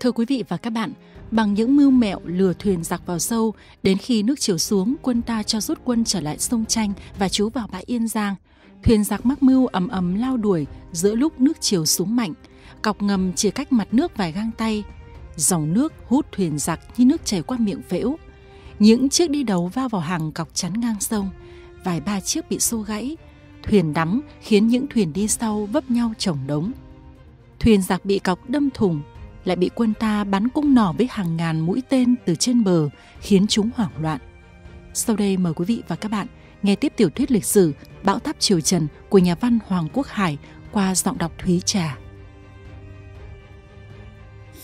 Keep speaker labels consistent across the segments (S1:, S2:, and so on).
S1: Thưa quý vị và các bạn, bằng những mưu mẹo lừa thuyền giặc vào sâu, đến khi nước chiều xuống, quân ta cho rút quân trở lại sông tranh và trú vào bãi Yên Giang. Thuyền giặc mắc mưu ầm ầm lao đuổi giữa lúc nước chiều xuống mạnh, cọc ngầm chia cách mặt nước vài gang tay. Dòng nước hút thuyền giặc như nước chảy qua miệng phễu. Những chiếc đi đầu va vào hàng cọc chắn ngang sông, vài ba chiếc bị xô gãy. Thuyền đắm khiến những thuyền đi sau vấp nhau chồng đống. Thuyền giặc bị cọc đâm thủng lại bị quân ta bắn cung nỏ với hàng ngàn mũi tên từ trên bờ, khiến chúng hoảng loạn. Sau đây mời quý vị và các bạn nghe tiếp tiểu thuyết lịch sử Bão tháp Triều Trần của nhà văn Hoàng Quốc Hải qua giọng đọc Thúy Trà.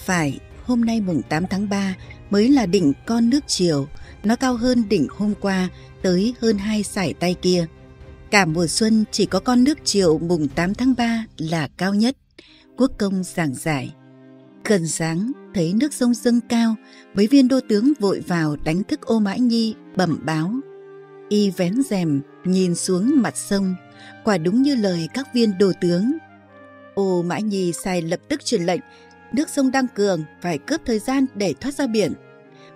S1: Phải, hôm nay mùng 8 tháng 3 mới là đỉnh con nước Triều, nó cao hơn đỉnh hôm qua tới hơn hai sải tay kia. Cả mùa xuân chỉ có con nước Triều mùng 8 tháng 3 là cao nhất. Quốc công giảng giải. Gần sáng, thấy nước sông dâng cao, mấy viên đô tướng vội vào đánh thức ô Mã nhi, bẩm báo. Y vén rèm, nhìn xuống mặt sông, quả đúng như lời các viên đô tướng. Ô Mã nhi sai lập tức truyền lệnh, nước sông đang cường, phải cướp thời gian để thoát ra biển.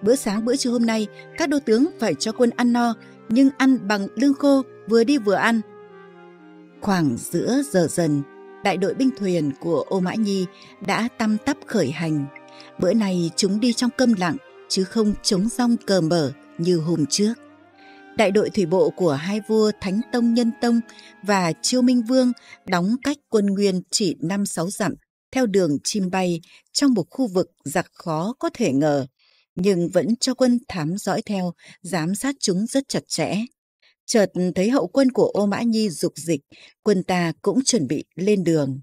S1: Bữa sáng bữa trưa hôm nay, các đô tướng phải cho quân ăn no, nhưng ăn bằng lương khô, vừa đi vừa ăn. Khoảng giữa giờ dần, đại đội binh thuyền của Ô Mã Nhi đã tăm tắp khởi hành. Bữa này chúng đi trong câm lặng, chứ không chống rong cờ mở như hôm trước. Đại đội thủy bộ của hai vua Thánh Tông Nhân Tông và Chiêu Minh Vương đóng cách quân Nguyên chỉ 5-6 dặm theo đường chim bay trong một khu vực giặc khó có thể ngờ, nhưng vẫn cho quân thám dõi theo, giám sát chúng rất chặt chẽ chợt thấy hậu quân của Ô Mã Nhi dục dịch, quân ta cũng chuẩn bị lên đường.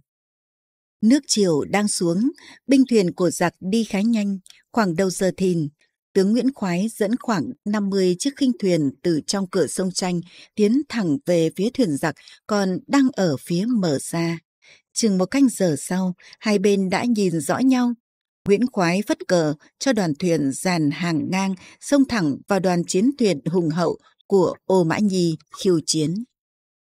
S1: Nước chiều đang xuống, binh thuyền của giặc đi khá nhanh, khoảng đầu giờ thìn, tướng Nguyễn Khoái dẫn khoảng 50 chiếc khinh thuyền từ trong cửa sông Tranh tiến thẳng về phía thuyền giặc còn đang ở phía mở ra. Chừng một canh giờ sau, hai bên đã nhìn rõ nhau. Nguyễn Khoái phất cờ cho đoàn thuyền dàn hàng ngang, xông thẳng vào đoàn chiến thuyền hùng hậu của Ô Mã Nhi khiêu chiến.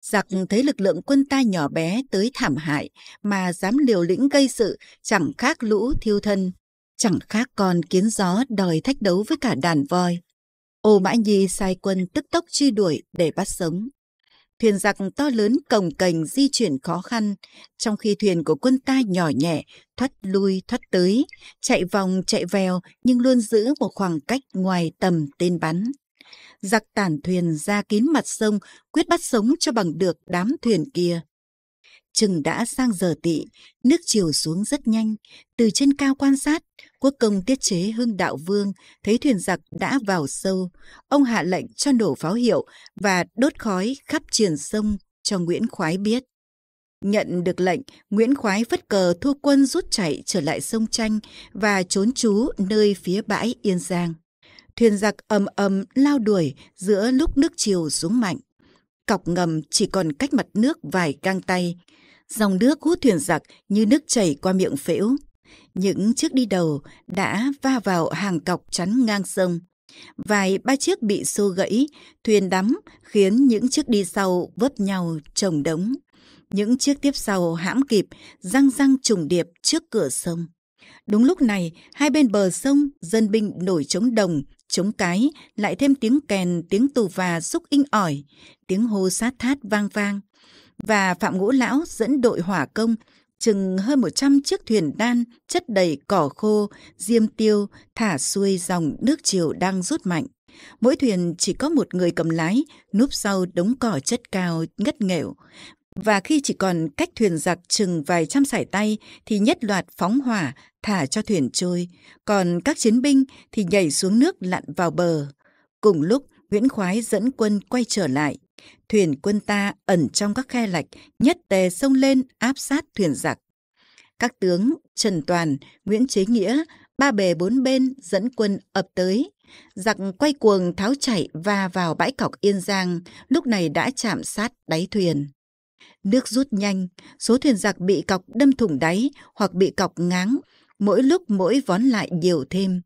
S1: Giặc thấy lực lượng quân ta nhỏ bé tới thảm hại mà dám liều lĩnh gây sự chẳng khác lũ thiêu thân, chẳng khác con kiến gió đòi thách đấu với cả đàn voi. Ô Mã Nhi sai quân tức tốc truy đuổi để bắt sống. Thuyền giặc to lớn cồng cành di chuyển khó khăn, trong khi thuyền của quân ta nhỏ nhẹ, thoát lui thoát tới, chạy vòng chạy vèo nhưng luôn giữ một khoảng cách ngoài tầm tên bắn giặc tản thuyền ra kín mặt sông, quyết bắt sống cho bằng được đám thuyền kia. Chừng đã sang giờ tị, nước chiều xuống rất nhanh. Từ trên cao quan sát, quốc công tiết chế hưng đạo vương thấy thuyền giặc đã vào sâu. Ông hạ lệnh cho nổ pháo hiệu và đốt khói khắp triền sông cho Nguyễn Khoái biết. Nhận được lệnh, Nguyễn Khoái phất cờ thu quân rút chạy trở lại sông Chanh và trốn trú nơi phía bãi Yên Giang thuyền giặc ầm ầm lao đuổi giữa lúc nước chiều xuống mạnh. Cọc ngầm chỉ còn cách mặt nước vài gang tay. Dòng nước hút thuyền giặc như nước chảy qua miệng phễu. Những chiếc đi đầu đã va vào hàng cọc chắn ngang sông. Vài ba chiếc bị xô gãy, thuyền đắm khiến những chiếc đi sau vấp nhau chồng đống. Những chiếc tiếp sau hãm kịp, răng răng trùng điệp trước cửa sông. Đúng lúc này, hai bên bờ sông, dân binh nổi trống đồng, chống cái, lại thêm tiếng kèn, tiếng tù và xúc inh ỏi, tiếng hô sát thát vang vang. Và Phạm Ngũ Lão dẫn đội hỏa công, chừng hơn một trăm chiếc thuyền đan chất đầy cỏ khô, diêm tiêu, thả xuôi dòng nước chiều đang rút mạnh. Mỗi thuyền chỉ có một người cầm lái, núp sau đống cỏ chất cao ngất nghẽo và khi chỉ còn cách thuyền giặc chừng vài trăm sải tay thì nhất loạt phóng hỏa, thả cho thuyền trôi, còn các chiến binh thì nhảy xuống nước lặn vào bờ. Cùng lúc, Nguyễn Khoái dẫn quân quay trở lại. Thuyền quân ta ẩn trong các khe lạch, nhất tề sông lên áp sát thuyền giặc. Các tướng Trần Toàn, Nguyễn Chế Nghĩa, ba bề bốn bên dẫn quân ập tới. Giặc quay cuồng tháo chạy và vào bãi cọc Yên Giang, lúc này đã chạm sát đáy thuyền. Nước rút nhanh, số thuyền giặc bị cọc đâm thủng đáy hoặc bị cọc ngáng, mỗi lúc mỗi vón lại nhiều thêm.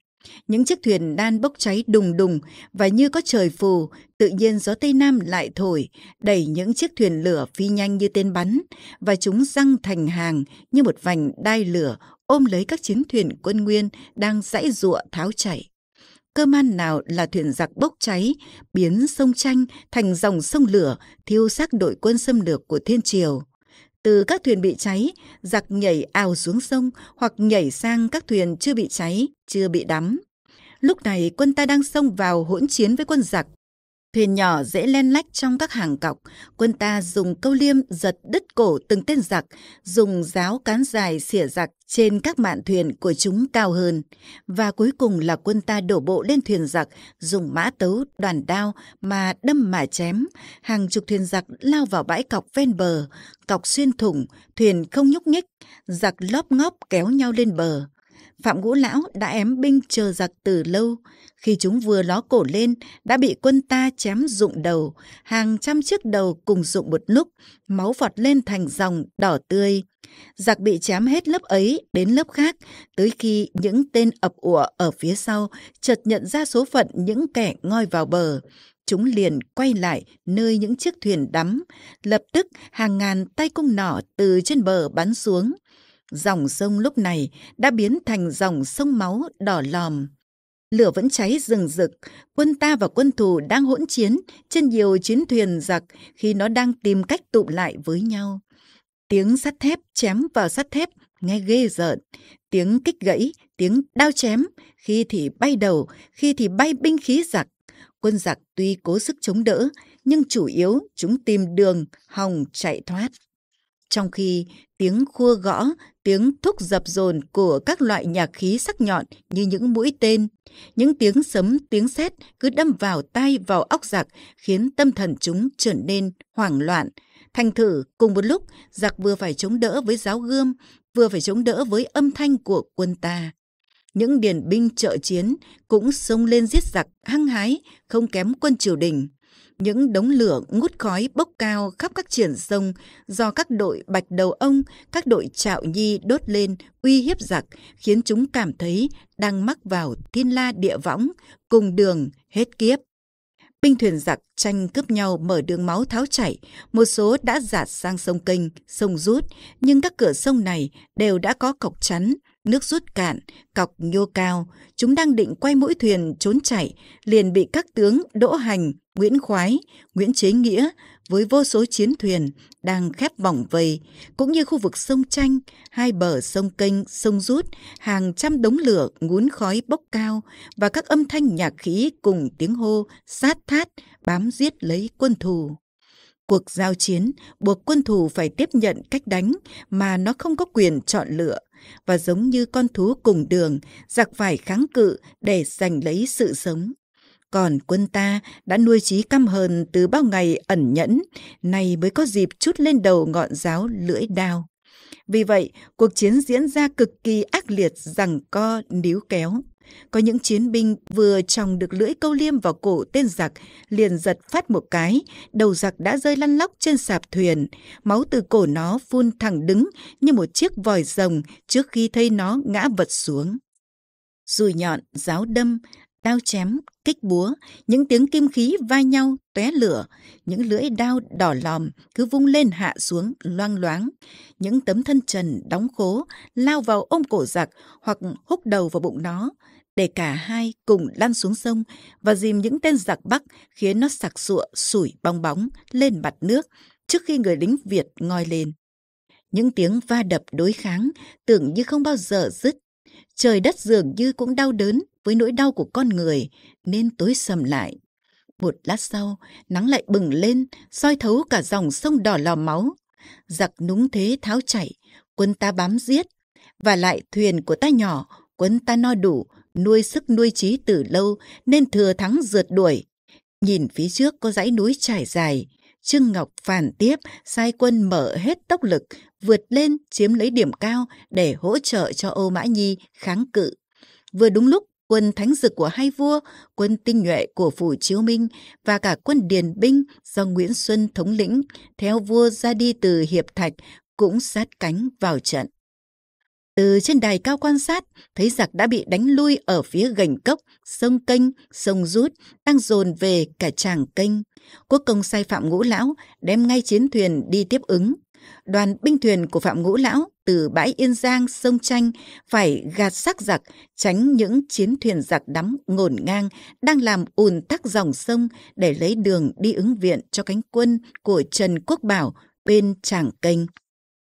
S1: Những chiếc thuyền đan bốc cháy đùng đùng và như có trời phù, tự nhiên gió Tây Nam lại thổi, đẩy những chiếc thuyền lửa phi nhanh như tên bắn và chúng răng thành hàng như một vành đai lửa ôm lấy các chiến thuyền quân nguyên đang dãy ruộng tháo chảy cơ man nào là thuyền giặc bốc cháy, biến sông Tranh thành dòng sông lửa, thiêu xác đội quân xâm lược của Thiên Triều. Từ các thuyền bị cháy, giặc nhảy ao xuống sông hoặc nhảy sang các thuyền chưa bị cháy, chưa bị đắm. Lúc này quân ta đang xông vào hỗn chiến với quân giặc, Thuyền nhỏ dễ len lách trong các hàng cọc, quân ta dùng câu liêm giật đứt cổ từng tên giặc, dùng giáo cán dài xỉa giặc trên các mạn thuyền của chúng cao hơn. Và cuối cùng là quân ta đổ bộ lên thuyền giặc, dùng mã tấu, đoàn đao mà đâm mà chém. Hàng chục thuyền giặc lao vào bãi cọc ven bờ, cọc xuyên thủng, thuyền không nhúc nhích, giặc lóp ngóp kéo nhau lên bờ. Phạm Ngũ Lão đã ém binh chờ giặc từ lâu. Khi chúng vừa ló cổ lên, đã bị quân ta chém rụng đầu. Hàng trăm chiếc đầu cùng rụng một lúc, máu vọt lên thành dòng đỏ tươi. Giặc bị chém hết lớp ấy đến lớp khác, tới khi những tên ập ủa ở phía sau chợt nhận ra số phận những kẻ ngoi vào bờ chúng liền quay lại nơi những chiếc thuyền đắm. Lập tức hàng ngàn tay cung nỏ từ trên bờ bắn xuống. Dòng sông lúc này đã biến thành dòng sông máu đỏ lòm. Lửa vẫn cháy rừng rực, quân ta và quân thù đang hỗn chiến trên nhiều chiến thuyền giặc khi nó đang tìm cách tụ lại với nhau. Tiếng sắt thép chém vào sắt thép nghe ghê rợn, tiếng kích gãy, tiếng đao chém, khi thì bay đầu, khi thì bay binh khí giặc. Quân giặc tuy cố sức chống đỡ, nhưng chủ yếu chúng tìm đường, hòng chạy thoát. Trong khi tiếng khua gõ tiếng thúc dập dồn của các loại nhạc khí sắc nhọn như những mũi tên. Những tiếng sấm, tiếng sét cứ đâm vào tai vào óc giặc, khiến tâm thần chúng trở nên hoảng loạn. Thành thử, cùng một lúc, giặc vừa phải chống đỡ với giáo gươm, vừa phải chống đỡ với âm thanh của quân ta. Những điển binh trợ chiến cũng xông lên giết giặc hăng hái, không kém quân triều đình. Những đống lửa ngút khói bốc cao khắp các triển sông do các đội bạch đầu ông, các đội trạo nhi đốt lên uy hiếp giặc khiến chúng cảm thấy đang mắc vào thiên la địa võng, cùng đường, hết kiếp. Binh thuyền giặc tranh cướp nhau mở đường máu tháo chảy, một số đã giạt sang sông kênh, sông rút, nhưng các cửa sông này đều đã có cọc chắn, Nước rút cạn, cọc nhô cao, chúng đang định quay mũi thuyền trốn chạy, liền bị các tướng Đỗ Hành, Nguyễn Khoái, Nguyễn Chế Nghĩa với vô số chiến thuyền đang khép vòng vây, cũng như khu vực sông Chanh, hai bờ sông kênh, sông rút, hàng trăm đống lửa ngún khói bốc cao và các âm thanh nhạc khí cùng tiếng hô sát thát bám giết lấy quân thù. Cuộc giao chiến buộc quân thù phải tiếp nhận cách đánh mà nó không có quyền chọn lựa – và giống như con thú cùng đường, giặc phải kháng cự để giành lấy sự sống. Còn quân ta đã nuôi trí căm hờn từ bao ngày ẩn nhẫn, nay mới có dịp chút lên đầu ngọn giáo lưỡi đao. Vì vậy, cuộc chiến diễn ra cực kỳ ác liệt rằng co níu kéo. Có những chiến binh vừa tròng được lưỡi câu liêm vào cổ tên giặc, liền giật phát một cái, đầu giặc đã rơi lăn lóc trên sạp thuyền. Máu từ cổ nó phun thẳng đứng như một chiếc vòi rồng trước khi thấy nó ngã vật xuống. Rùi nhọn, giáo đâm, đao chém, kích búa, những tiếng kim khí va nhau, tóe lửa, những lưỡi đao đỏ lòm cứ vung lên hạ xuống, loang loáng. Những tấm thân trần đóng khố lao vào ôm cổ giặc hoặc húc đầu vào bụng nó để cả hai cùng lăn xuống sông và dìm những tên giặc Bắc khiến nó sặc sụa, sủi bong bóng lên mặt nước trước khi người lính Việt ngoi lên. Những tiếng va đập đối kháng tưởng như không bao giờ dứt. Trời đất dường như cũng đau đớn với nỗi đau của con người nên tối sầm lại. Một lát sau, nắng lại bừng lên, soi thấu cả dòng sông đỏ lò máu. Giặc núng thế tháo chảy, quân ta bám giết. Và lại thuyền của ta nhỏ, quân ta no đủ, nuôi sức nuôi trí từ lâu nên thừa thắng rượt đuổi. Nhìn phía trước có dãy núi trải dài, Trương Ngọc phản tiếp, sai quân mở hết tốc lực, vượt lên chiếm lấy điểm cao để hỗ trợ cho Âu Mã Nhi kháng cự. Vừa đúng lúc, quân thánh dực của hai vua, quân tinh nhuệ của Phủ Chiếu Minh và cả quân điền binh do Nguyễn Xuân thống lĩnh, theo vua ra đi từ Hiệp Thạch cũng sát cánh vào trận từ trên đài cao quan sát, thấy giặc đã bị đánh lui ở phía gành cốc, sông kênh, sông rút, đang dồn về cả tràng kênh. Quốc công sai Phạm Ngũ Lão đem ngay chiến thuyền đi tiếp ứng. Đoàn binh thuyền của Phạm Ngũ Lão từ bãi Yên Giang, sông Chanh phải gạt xác giặc, tránh những chiến thuyền giặc đắm ngổn ngang đang làm ùn tắc dòng sông để lấy đường đi ứng viện cho cánh quân của Trần Quốc Bảo bên Tràng Kênh.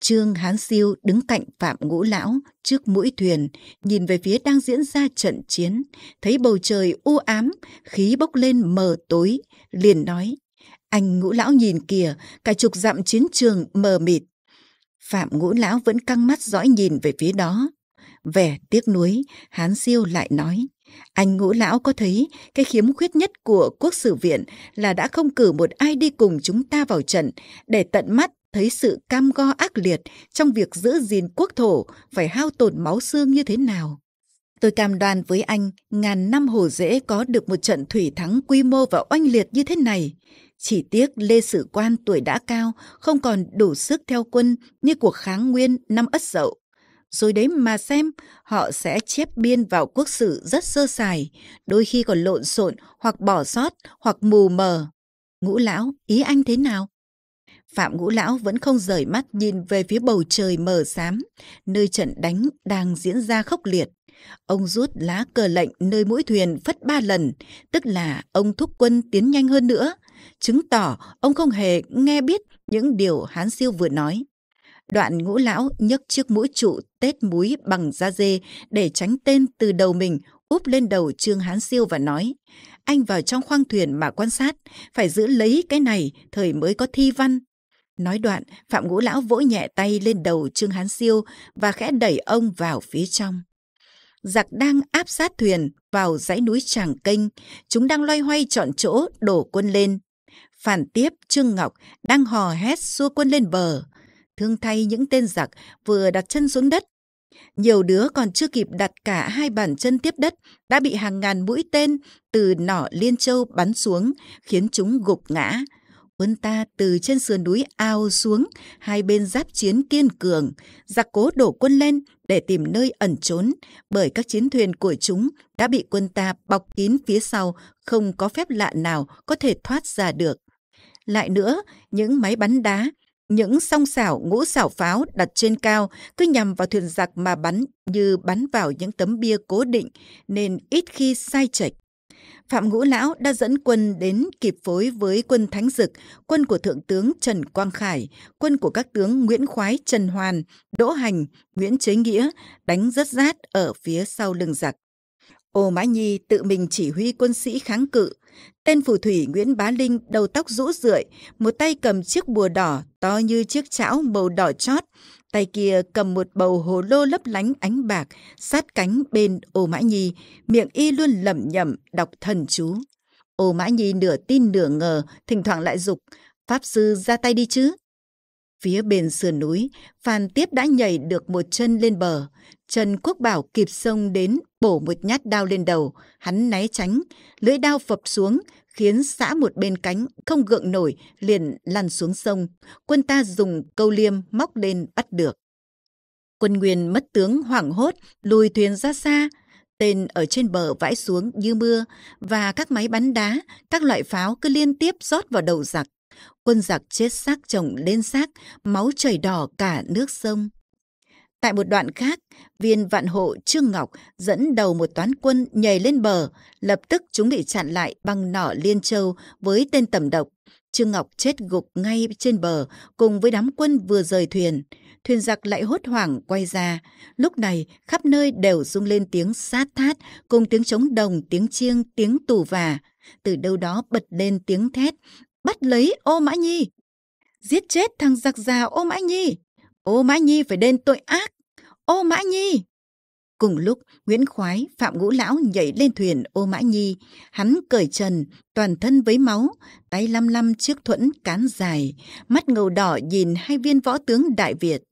S1: Trương Hán Siêu đứng cạnh Phạm Ngũ Lão trước mũi thuyền, nhìn về phía đang diễn ra trận chiến, thấy bầu trời u ám, khí bốc lên mờ tối, liền nói. Anh Ngũ Lão nhìn kìa, cả chục dặm chiến trường mờ mịt. Phạm Ngũ Lão vẫn căng mắt dõi nhìn về phía đó. Vẻ tiếc nuối, Hán Siêu lại nói. Anh Ngũ Lão có thấy cái khiếm khuyết nhất của quốc sử viện là đã không cử một ai đi cùng chúng ta vào trận để tận mắt thấy sự cam go ác liệt trong việc giữ gìn quốc thổ phải hao tổn máu xương như thế nào. Tôi cam đoan với anh, ngàn năm hồ dễ có được một trận thủy thắng quy mô và oanh liệt như thế này. Chỉ tiếc Lê Sử Quan tuổi đã cao, không còn đủ sức theo quân như cuộc kháng nguyên năm Ất Dậu. Rồi đấy mà xem, họ sẽ chép biên vào quốc sử rất sơ sài, đôi khi còn lộn xộn hoặc bỏ sót hoặc mù mờ. Ngũ lão, ý anh thế nào? Phạm Ngũ Lão vẫn không rời mắt nhìn về phía bầu trời mờ xám, nơi trận đánh đang diễn ra khốc liệt. Ông rút lá cờ lệnh nơi mũi thuyền phất ba lần, tức là ông thúc quân tiến nhanh hơn nữa, chứng tỏ ông không hề nghe biết những điều Hán Siêu vừa nói. Đoạn ngũ lão nhấc chiếc mũi trụ tết múi bằng da dê để tránh tên từ đầu mình úp lên đầu Trương Hán Siêu và nói Anh vào trong khoang thuyền mà quan sát, phải giữ lấy cái này thời mới có thi văn, Nói đoạn, Phạm Ngũ Lão vỗ nhẹ tay lên đầu Trương Hán Siêu và khẽ đẩy ông vào phía trong. Giặc đang áp sát thuyền vào dãy núi Tràng Kênh, chúng đang loay hoay chọn chỗ đổ quân lên. Phản tiếp Trương Ngọc đang hò hét xua quân lên bờ. Thương thay những tên giặc vừa đặt chân xuống đất. Nhiều đứa còn chưa kịp đặt cả hai bàn chân tiếp đất đã bị hàng ngàn mũi tên từ nỏ Liên Châu bắn xuống, khiến chúng gục ngã quân ta từ trên sườn núi ao xuống, hai bên giáp chiến kiên cường. Giặc cố đổ quân lên để tìm nơi ẩn trốn, bởi các chiến thuyền của chúng đã bị quân ta bọc kín phía sau, không có phép lạ nào có thể thoát ra được. Lại nữa, những máy bắn đá, những song xảo ngũ xảo pháo đặt trên cao cứ nhằm vào thuyền giặc mà bắn như bắn vào những tấm bia cố định nên ít khi sai chệch. Phạm Ngũ Lão đã dẫn quân đến kịp phối với quân Thánh Dực, quân của Thượng tướng Trần Quang Khải, quân của các tướng Nguyễn Khoái Trần Hoàn, Đỗ Hành, Nguyễn Chế Nghĩa đánh rất rát ở phía sau lưng giặc. Ô Mã Nhi tự mình chỉ huy quân sĩ kháng cự. Tên phù thủy Nguyễn Bá Linh đầu tóc rũ rượi, một tay cầm chiếc bùa đỏ to như chiếc chảo màu đỏ chót, tay kia cầm một bầu hồ lô lấp lánh ánh bạc, sát cánh bên Ô Mã Nhi, miệng y luôn lẩm nhẩm đọc thần chú. Ô Mã Nhi nửa tin nửa ngờ, thỉnh thoảng lại dục Pháp sư ra tay đi chứ. Phía bên sườn núi, Phan tiếp đã nhảy được một chân lên bờ. Trần Quốc Bảo kịp xông đến, bổ một nhát đao lên đầu, hắn né tránh, lưỡi đao phập xuống, khiến xã một bên cánh, không gượng nổi, liền lăn xuống sông. Quân ta dùng câu liêm móc lên bắt được. Quân Nguyên mất tướng hoảng hốt, lùi thuyền ra xa, tên ở trên bờ vãi xuống như mưa và các máy bắn đá, các loại pháo cứ liên tiếp rót vào đầu giặc. Quân giặc chết xác chồng lên xác, máu chảy đỏ cả nước sông. Tại một đoạn khác, viên vạn hộ Trương Ngọc dẫn đầu một toán quân nhảy lên bờ, lập tức chúng bị chặn lại bằng nỏ Liên Châu với tên tầm độc. Trương Ngọc chết gục ngay trên bờ cùng với đám quân vừa rời thuyền. Thuyền giặc lại hốt hoảng quay ra. Lúc này, khắp nơi đều rung lên tiếng sát thát cùng tiếng trống đồng, tiếng chiêng, tiếng tù và. Từ đâu đó bật lên tiếng thét, bắt lấy ô mã nhi giết chết thằng giặc già ô mã nhi ô mã nhi phải đền tội ác ô mã nhi cùng lúc nguyễn khoái phạm ngũ lão nhảy lên thuyền ô mã nhi hắn cởi trần toàn thân với máu tay lăm lăm chiếc thuẫn cán dài mắt ngầu đỏ nhìn hai viên võ tướng đại việt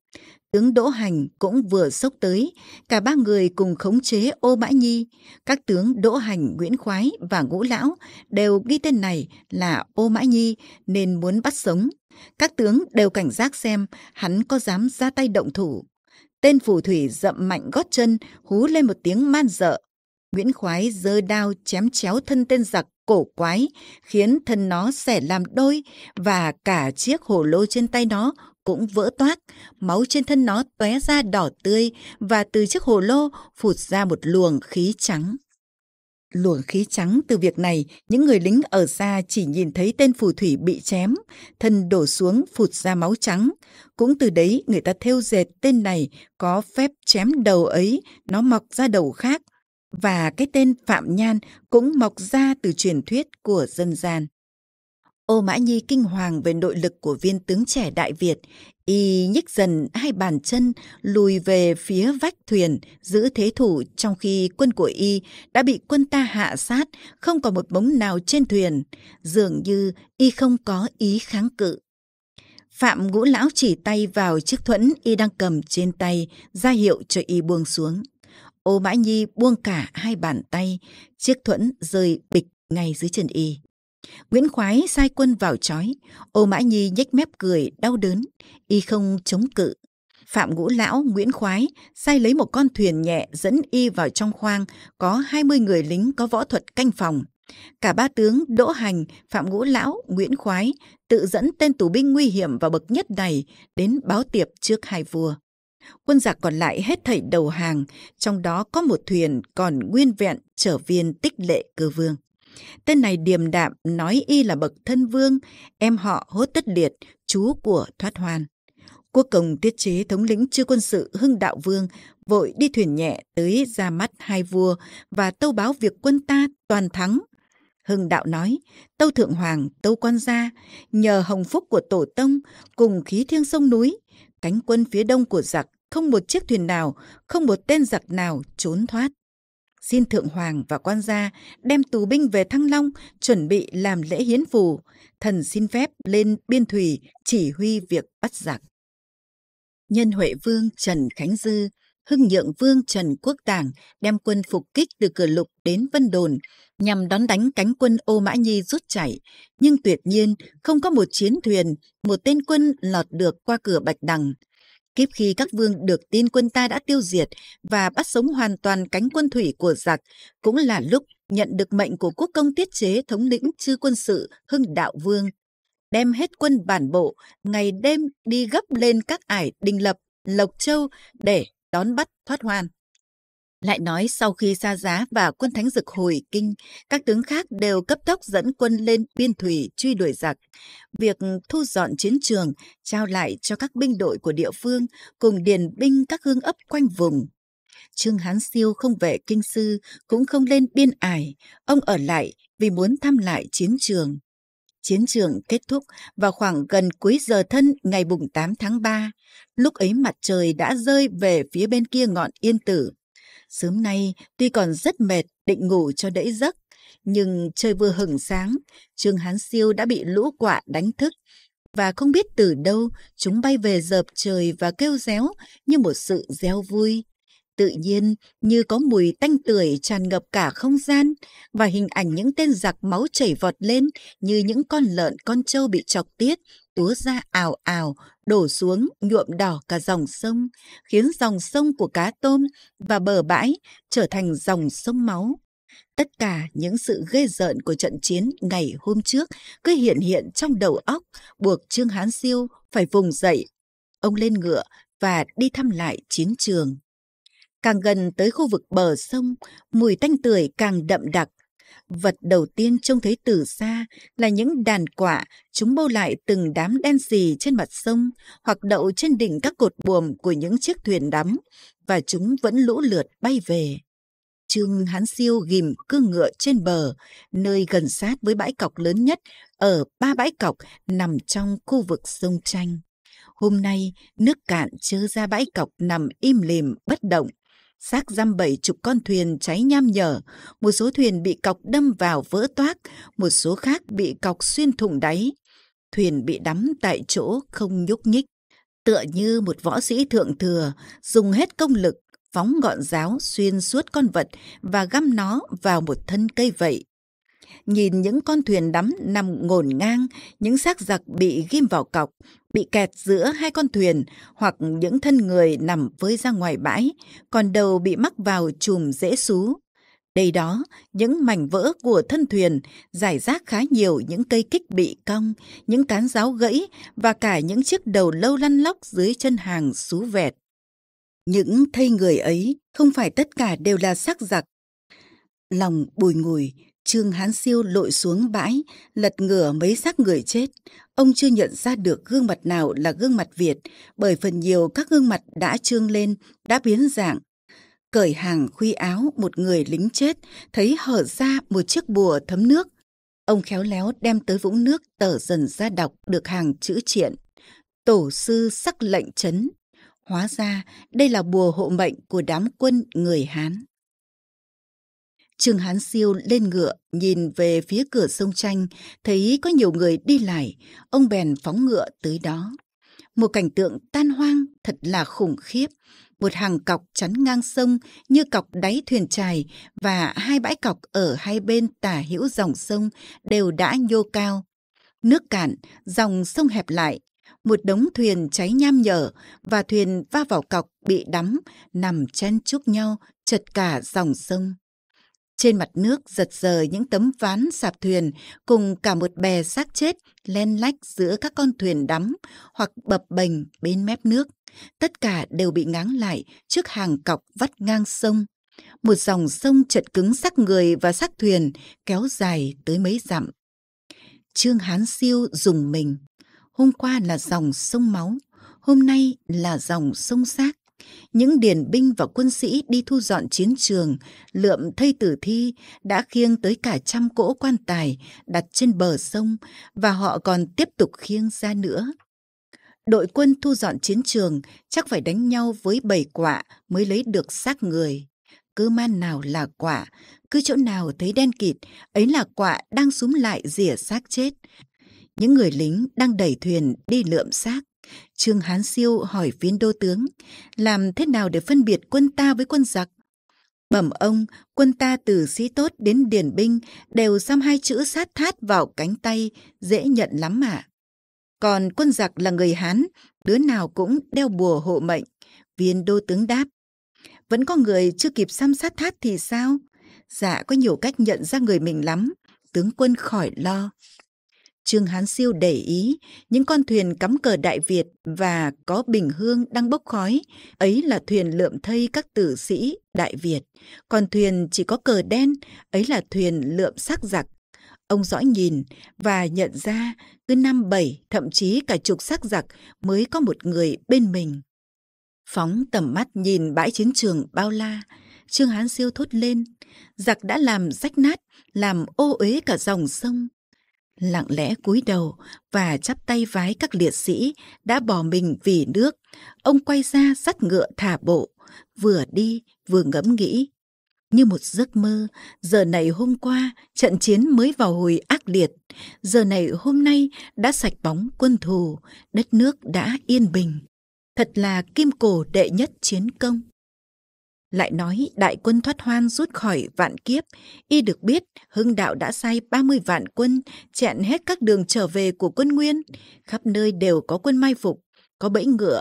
S1: tướng Đỗ Hành cũng vừa sốc tới, cả ba người cùng khống chế ô mã nhi. Các tướng Đỗ Hành, Nguyễn Khoái và Ngũ Lão đều ghi tên này là ô mã nhi nên muốn bắt sống. Các tướng đều cảnh giác xem hắn có dám ra tay động thủ. Tên phù thủy dậm mạnh gót chân, hú lên một tiếng man dợ. Nguyễn Khoái giơ đao chém chéo thân tên giặc cổ quái, khiến thân nó xẻ làm đôi và cả chiếc hổ lô trên tay nó cũng vỡ toác, máu trên thân nó tóe ra đỏ tươi và từ chiếc hồ lô phụt ra một luồng khí trắng. Luồng khí trắng từ việc này, những người lính ở xa chỉ nhìn thấy tên phù thủy bị chém, thân đổ xuống phụt ra máu trắng. Cũng từ đấy người ta thêu dệt tên này có phép chém đầu ấy, nó mọc ra đầu khác. Và cái tên Phạm Nhan cũng mọc ra từ truyền thuyết của dân gian. Ô Mã Nhi kinh hoàng về nội lực của viên tướng trẻ Đại Việt, y nhích dần hai bàn chân lùi về phía vách thuyền giữ thế thủ trong khi quân của y đã bị quân ta hạ sát, không còn một bóng nào trên thuyền, dường như y không có ý kháng cự. Phạm Ngũ lão chỉ tay vào chiếc thuẫn y đang cầm trên tay, ra hiệu cho y buông xuống. Ô Mã Nhi buông cả hai bàn tay, chiếc thuẫn rơi bịch ngay dưới chân y. Nguyễn Khoái sai quân vào trói, Ô Mã Nhi nhếch mép cười, đau đớn, y không chống cự. Phạm Ngũ Lão, Nguyễn Khoái, sai lấy một con thuyền nhẹ dẫn y vào trong khoang, có 20 người lính có võ thuật canh phòng. Cả ba tướng Đỗ Hành, Phạm Ngũ Lão, Nguyễn Khoái tự dẫn tên tù binh nguy hiểm và bậc nhất này đến báo tiệp trước hai vua. Quân giặc còn lại hết thảy đầu hàng, trong đó có một thuyền còn nguyên vẹn trở viên tích lệ cơ vương. Tên này điềm đạm nói y là bậc thân vương, em họ hốt tất liệt, chú của thoát hoàn. Quốc công tiết chế thống lĩnh chư quân sự Hưng Đạo Vương vội đi thuyền nhẹ tới ra mắt hai vua và tâu báo việc quân ta toàn thắng. Hưng Đạo nói, tâu thượng hoàng, tâu quan gia, nhờ hồng phúc của tổ tông cùng khí thiêng sông núi, cánh quân phía đông của giặc không một chiếc thuyền nào, không một tên giặc nào trốn thoát xin Thượng Hoàng và quan gia đem tù binh về Thăng Long chuẩn bị làm lễ hiến phù, thần xin phép lên biên thủy chỉ huy việc bắt giặc. Nhân Huệ Vương Trần Khánh Dư, Hưng Nhượng Vương Trần Quốc Tảng đem quân phục kích từ cửa lục đến Vân Đồn nhằm đón đánh cánh quân Ô Mã Nhi rút chạy, nhưng tuyệt nhiên không có một chiến thuyền, một tên quân lọt được qua cửa Bạch Đằng. Kiếp khi các vương được tin quân ta đã tiêu diệt và bắt sống hoàn toàn cánh quân thủy của giặc, cũng là lúc nhận được mệnh của quốc công tiết chế thống lĩnh chư quân sự Hưng Đạo Vương. Đem hết quân bản bộ, ngày đêm đi gấp lên các ải Đình Lập, Lộc Châu để đón bắt thoát hoàn. Lại nói sau khi xa giá và quân thánh dực hồi kinh, các tướng khác đều cấp tốc dẫn quân lên biên thủy truy đuổi giặc. Việc thu dọn chiến trường, trao lại cho các binh đội của địa phương cùng điền binh các hương ấp quanh vùng. Trương Hán Siêu không về kinh sư, cũng không lên biên ải. Ông ở lại vì muốn thăm lại chiến trường. Chiến trường kết thúc vào khoảng gần cuối giờ thân ngày bùng 8 tháng 3. Lúc ấy mặt trời đã rơi về phía bên kia ngọn yên tử Sớm nay, tuy còn rất mệt, định ngủ cho đẫy giấc, nhưng chơi vừa hửng sáng, Trương Hán Siêu đã bị lũ quạ đánh thức. Và không biết từ đâu, chúng bay về dợp trời và kêu réo như một sự reo vui. Tự nhiên, như có mùi tanh tưởi tràn ngập cả không gian, và hình ảnh những tên giặc máu chảy vọt lên như những con lợn con trâu bị chọc tiết, túa ra ảo ảo đổ xuống nhuộm đỏ cả dòng sông, khiến dòng sông của cá tôm và bờ bãi trở thành dòng sông máu. Tất cả những sự ghê rợn của trận chiến ngày hôm trước cứ hiện hiện trong đầu óc, buộc Trương Hán Siêu phải vùng dậy. Ông lên ngựa và đi thăm lại chiến trường. Càng gần tới khu vực bờ sông, mùi tanh tưởi càng đậm đặc, Vật đầu tiên trông thấy từ xa là những đàn quạ, chúng bâu lại từng đám đen xì trên mặt sông hoặc đậu trên đỉnh các cột buồm của những chiếc thuyền đắm, và chúng vẫn lũ lượt bay về. Trương Hán Siêu ghìm cương ngựa trên bờ, nơi gần sát với bãi cọc lớn nhất ở ba bãi cọc nằm trong khu vực sông Tranh. Hôm nay, nước cạn chứa ra bãi cọc nằm im lìm, bất động, xác giam bảy chục con thuyền cháy nham nhở, một số thuyền bị cọc đâm vào vỡ toác, một số khác bị cọc xuyên thủng đáy. Thuyền bị đắm tại chỗ không nhúc nhích, tựa như một võ sĩ thượng thừa, dùng hết công lực, phóng ngọn giáo xuyên suốt con vật và găm nó vào một thân cây vậy. Nhìn những con thuyền đắm nằm ngổn ngang, những xác giặc bị ghim vào cọc, bị kẹt giữa hai con thuyền hoặc những thân người nằm với ra ngoài bãi, còn đầu bị mắc vào chùm rễ sú. Đây đó, những mảnh vỡ của thân thuyền, giải rác khá nhiều những cây kích bị cong, những cán giáo gãy và cả những chiếc đầu lâu lăn lóc dưới chân hàng sú vẹt. Những thây người ấy không phải tất cả đều là xác giặc. Lòng bùi ngùi, Trương Hán Siêu lội xuống bãi, lật ngửa mấy xác người chết. Ông chưa nhận ra được gương mặt nào là gương mặt Việt, bởi phần nhiều các gương mặt đã trương lên, đã biến dạng. Cởi hàng khuy áo một người lính chết, thấy hở ra một chiếc bùa thấm nước. Ông khéo léo đem tới vũng nước tở dần ra đọc được hàng chữ triện. Tổ sư sắc lệnh chấn. Hóa ra đây là bùa hộ mệnh của đám quân người Hán. Trương Hán Siêu lên ngựa, nhìn về phía cửa sông tranh, thấy có nhiều người đi lại, ông bèn phóng ngựa tới đó. Một cảnh tượng tan hoang thật là khủng khiếp. Một hàng cọc chắn ngang sông như cọc đáy thuyền trài và hai bãi cọc ở hai bên tả hữu dòng sông đều đã nhô cao. Nước cạn, dòng sông hẹp lại, một đống thuyền cháy nham nhở và thuyền va vào cọc bị đắm, nằm chen chúc nhau, chật cả dòng sông. Trên mặt nước giật rời những tấm ván sạp thuyền cùng cả một bè xác chết len lách giữa các con thuyền đắm hoặc bập bềnh bên mép nước. Tất cả đều bị ngáng lại trước hàng cọc vắt ngang sông. Một dòng sông chật cứng xác người và xác thuyền kéo dài tới mấy dặm. Trương Hán Siêu dùng mình. Hôm qua là dòng sông máu, hôm nay là dòng sông xác. Những điển binh và quân sĩ đi thu dọn chiến trường, lượm thây tử thi đã khiêng tới cả trăm cỗ quan tài đặt trên bờ sông và họ còn tiếp tục khiêng ra nữa. Đội quân thu dọn chiến trường chắc phải đánh nhau với bảy quạ mới lấy được xác người. Cứ man nào là quạ, cứ chỗ nào thấy đen kịt, ấy là quạ đang súng lại rỉa xác chết. Những người lính đang đẩy thuyền đi lượm xác Trương Hán Siêu hỏi viên đô tướng, làm thế nào để phân biệt quân ta với quân giặc? Bẩm ông, quân ta từ sĩ tốt đến điển binh đều xăm hai chữ sát thát vào cánh tay, dễ nhận lắm ạ. Còn quân giặc là người Hán, đứa nào cũng đeo bùa hộ mệnh. Viên đô tướng đáp, vẫn có người chưa kịp xăm sát thát thì sao? Dạ có nhiều cách nhận ra người mình lắm, tướng quân khỏi lo. Trương Hán Siêu để ý, những con thuyền cắm cờ Đại Việt và có bình hương đang bốc khói, ấy là thuyền lượm thây các tử sĩ Đại Việt. Còn thuyền chỉ có cờ đen, ấy là thuyền lượm xác giặc. Ông dõi nhìn và nhận ra cứ năm bảy, thậm chí cả chục xác giặc mới có một người bên mình. Phóng tầm mắt nhìn bãi chiến trường bao la, Trương Hán Siêu thốt lên, giặc đã làm rách nát, làm ô uế cả dòng sông, lặng lẽ cúi đầu và chắp tay vái các liệt sĩ đã bỏ mình vì nước. Ông quay ra dắt ngựa thả bộ, vừa đi vừa ngẫm nghĩ. Như một giấc mơ, giờ này hôm qua trận chiến mới vào hồi ác liệt, giờ này hôm nay đã sạch bóng quân thù, đất nước đã yên bình. Thật là kim cổ đệ nhất chiến công. Lại nói đại quân thoát hoan rút khỏi vạn kiếp, y được biết Hưng Đạo đã sai ba mươi vạn quân, chẹn hết các đường trở về của quân Nguyên, khắp nơi đều có quân mai phục, có bẫy ngựa,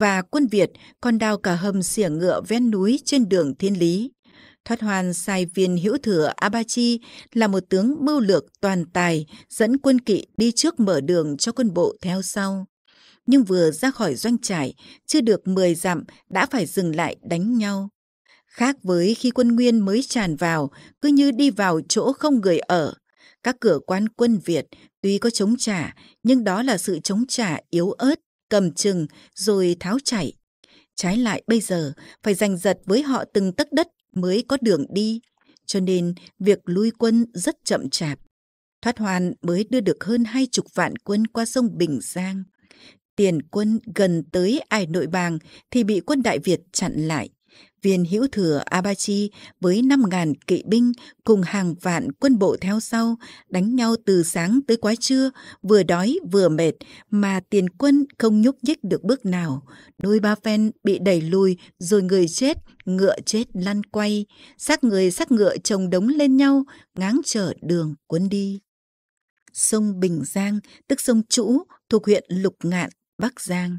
S1: và quân Việt còn đào cả hầm xỉa ngựa ven núi trên đường thiên lý. Thoát hoan sai viên hữu thừa Abachi là một tướng mưu lược toàn tài, dẫn quân kỵ đi trước mở đường cho quân bộ theo sau. Nhưng vừa ra khỏi doanh trải chưa được 10 dặm đã phải dừng lại đánh nhau. Khác với khi quân Nguyên mới tràn vào, cứ như đi vào chỗ không người ở. Các cửa quan quân Việt tuy có chống trả, nhưng đó là sự chống trả yếu ớt, cầm chừng rồi tháo chạy. Trái lại bây giờ, phải giành giật với họ từng tấc đất mới có đường đi. Cho nên, việc lui quân rất chậm chạp. Thoát hoàn mới đưa được hơn hai chục vạn quân qua sông Bình Giang. Tiền quân gần tới Ai Nội Bàng thì bị quân Đại Việt chặn lại viên hữu thừa Abachi với 5.000 kỵ binh cùng hàng vạn quân bộ theo sau, đánh nhau từ sáng tới quá trưa, vừa đói vừa mệt mà tiền quân không nhúc nhích được bước nào. Đôi ba phen bị đẩy lùi rồi người chết, ngựa chết lăn quay, xác người xác ngựa chồng đống lên nhau, ngáng trở đường quân đi. Sông Bình Giang, tức sông Chũ, thuộc huyện Lục Ngạn, Bắc Giang.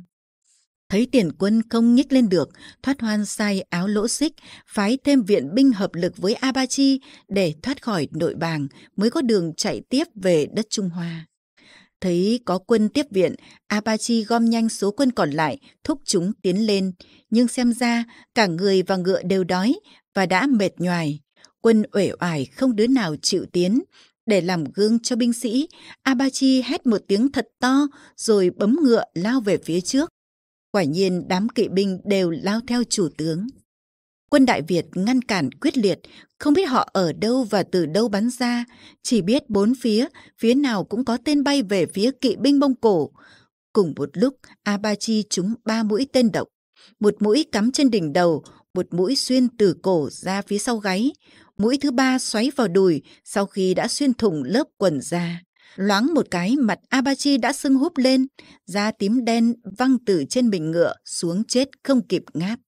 S1: Thấy tiền quân không nhích lên được, thoát hoan sai áo lỗ xích, phái thêm viện binh hợp lực với Abachi để thoát khỏi nội bàng mới có đường chạy tiếp về đất Trung Hoa. Thấy có quân tiếp viện, Apache gom nhanh số quân còn lại, thúc chúng tiến lên. Nhưng xem ra, cả người và ngựa đều đói và đã mệt nhoài. Quân uể oải không đứa nào chịu tiến. Để làm gương cho binh sĩ, Apache hét một tiếng thật to rồi bấm ngựa lao về phía trước. Quả nhiên đám kỵ binh đều lao theo chủ tướng. Quân đại Việt ngăn cản quyết liệt, không biết họ ở đâu và từ đâu bắn ra, chỉ biết bốn phía, phía nào cũng có tên bay về phía kỵ binh Mông Cổ. Cùng một lúc, Abachi trúng ba mũi tên độc, một mũi cắm trên đỉnh đầu, một mũi xuyên từ cổ ra phía sau gáy, mũi thứ ba xoáy vào đùi sau khi đã xuyên thủng lớp quần da. Loáng một cái, mặt Abachi đã sưng húp lên, da tím đen văng từ trên bình ngựa xuống chết không kịp ngáp.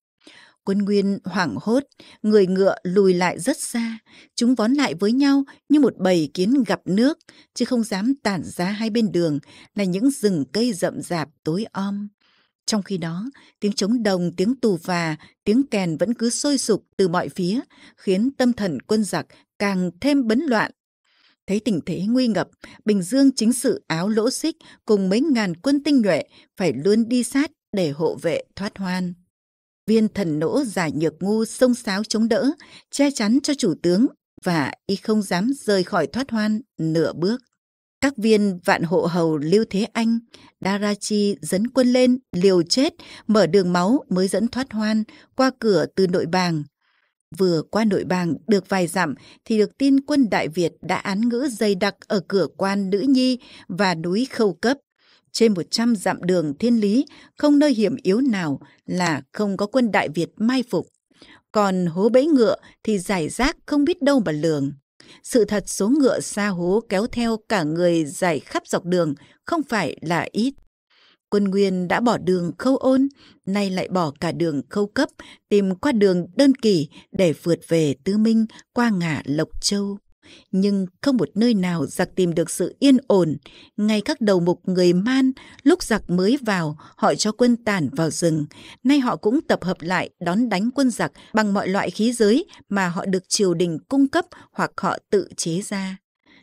S1: Quân Nguyên hoảng hốt, người ngựa lùi lại rất xa, chúng vón lại với nhau như một bầy kiến gặp nước, chứ không dám tản ra hai bên đường là những rừng cây rậm rạp tối om. Trong khi đó, tiếng trống đồng, tiếng tù và, tiếng kèn vẫn cứ sôi sục từ mọi phía, khiến tâm thần quân giặc càng thêm bấn loạn Thấy tình thế nguy ngập, Bình Dương chính sự áo lỗ xích cùng mấy ngàn quân tinh nhuệ phải luôn đi sát để hộ vệ thoát hoan. Viên thần nỗ giải nhược ngu sông sáo chống đỡ, che chắn cho chủ tướng và y không dám rời khỏi thoát hoan nửa bước. Các viên vạn hộ hầu Lưu Thế Anh, Darachi dấn quân lên, liều chết, mở đường máu mới dẫn thoát hoan qua cửa từ nội bàng Vừa qua nội bang được vài dặm thì được tin quân Đại Việt đã án ngữ dày đặc ở cửa quan Nữ Nhi và núi Khâu Cấp. Trên một trăm dặm đường thiên lý, không nơi hiểm yếu nào là không có quân Đại Việt mai phục. Còn hố bẫy ngựa thì giải rác không biết đâu mà lường. Sự thật số ngựa xa hố kéo theo cả người giải khắp dọc đường không phải là ít quân Nguyên đã bỏ đường khâu ôn, nay lại bỏ cả đường khâu cấp, tìm qua đường đơn kỳ để vượt về Tứ Minh qua ngã Lộc Châu. Nhưng không một nơi nào giặc tìm được sự yên ổn. Ngay các đầu mục người Man, lúc giặc mới vào, họ cho quân tản vào rừng. Nay họ cũng tập hợp lại đón đánh quân giặc bằng mọi loại khí giới mà họ được triều đình cung cấp hoặc họ tự chế ra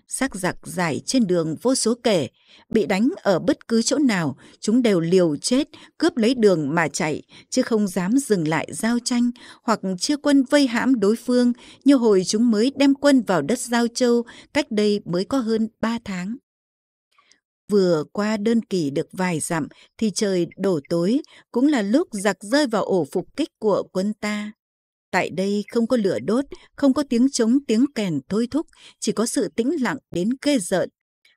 S1: sắc giặc giải trên đường vô số kể, bị đánh ở bất cứ chỗ nào, chúng đều liều chết, cướp lấy đường mà chạy, chứ không dám dừng lại giao tranh hoặc chia quân vây hãm đối phương như hồi chúng mới đem quân vào đất Giao Châu cách đây mới có hơn 3 tháng. Vừa qua đơn kỳ được vài dặm thì trời đổ tối, cũng là lúc giặc rơi vào ổ phục kích của quân ta. Tại đây không có lửa đốt, không có tiếng trống tiếng kèn thôi thúc, chỉ có sự tĩnh lặng đến ghê rợn.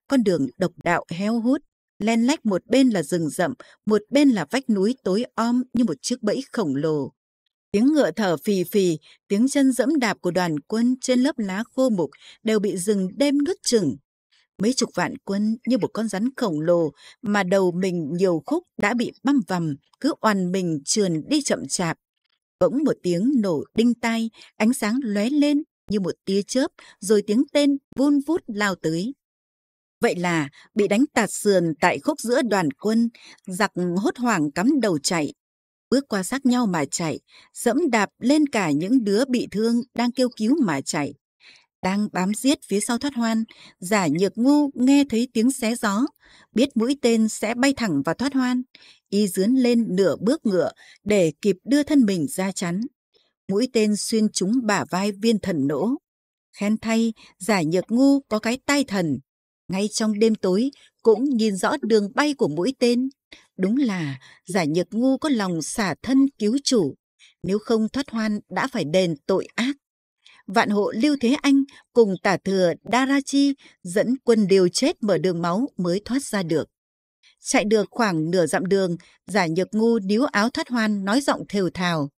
S1: Con đường độc đạo heo hút, len lách một bên là rừng rậm, một bên là vách núi tối om như một chiếc bẫy khổng lồ. Tiếng ngựa thở phì phì, tiếng chân dẫm đạp của đoàn quân trên lớp lá khô mục đều bị rừng đêm nuốt chừng. Mấy chục vạn quân như một con rắn khổng lồ mà đầu mình nhiều khúc đã bị băm vằm, cứ oằn mình trườn đi chậm chạp. Bỗng một tiếng nổ đinh tai, ánh sáng lóe lên như một tia chớp, rồi tiếng tên vun vút lao tới. Vậy là bị đánh tạt sườn tại khúc giữa đoàn quân, giặc hốt hoảng cắm đầu chạy. Bước qua sát nhau mà chạy, sẫm đạp lên cả những đứa bị thương đang kêu cứu mà chạy đang bám giết phía sau thoát hoan giả nhược ngu nghe thấy tiếng xé gió biết mũi tên sẽ bay thẳng vào thoát hoan y dướn lên nửa bước ngựa để kịp đưa thân mình ra chắn mũi tên xuyên trúng bả vai viên thần nỗ khen thay giả nhược ngu có cái tai thần ngay trong đêm tối cũng nhìn rõ đường bay của mũi tên đúng là giả nhược ngu có lòng xả thân cứu chủ nếu không thoát hoan đã phải đền tội ác vạn hộ Lưu Thế Anh cùng tả thừa Darachi dẫn quân điều chết mở đường máu mới thoát ra được. Chạy được khoảng nửa dặm đường, giả nhược ngu níu áo thoát hoan nói giọng thều thào.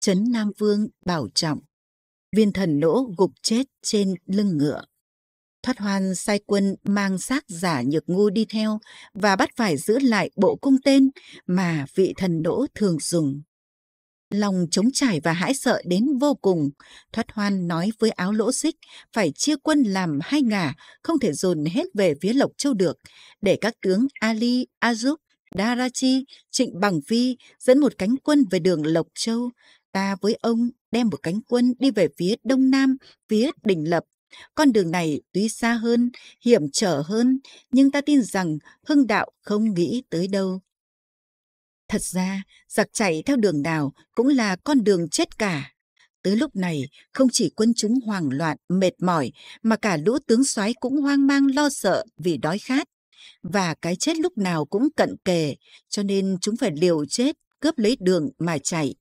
S1: Trấn Nam Vương bảo trọng. Viên thần nỗ gục chết trên lưng ngựa. Thoát hoan sai quân mang xác giả nhược ngu đi theo và bắt phải giữ lại bộ cung tên mà vị thần nỗ thường dùng lòng chống trải và hãi sợ đến vô cùng. Thoát hoan nói với áo lỗ xích phải chia quân làm hai ngả, không thể dồn hết về phía Lộc Châu được, để các tướng Ali, Azup, Darachi, Trịnh Bằng Phi dẫn một cánh quân về đường Lộc Châu. Ta với ông đem một cánh quân đi về phía đông nam, phía Đình lập. Con đường này tuy xa hơn, hiểm trở hơn, nhưng ta tin rằng Hưng Đạo không nghĩ tới đâu. Thật ra, giặc chạy theo đường đảo cũng là con đường chết cả. Tới lúc này, không chỉ quân chúng hoảng loạn, mệt mỏi, mà cả lũ tướng soái cũng hoang mang lo sợ vì đói khát. Và cái chết lúc nào cũng cận kề, cho nên chúng phải liều chết, cướp lấy đường mà chạy.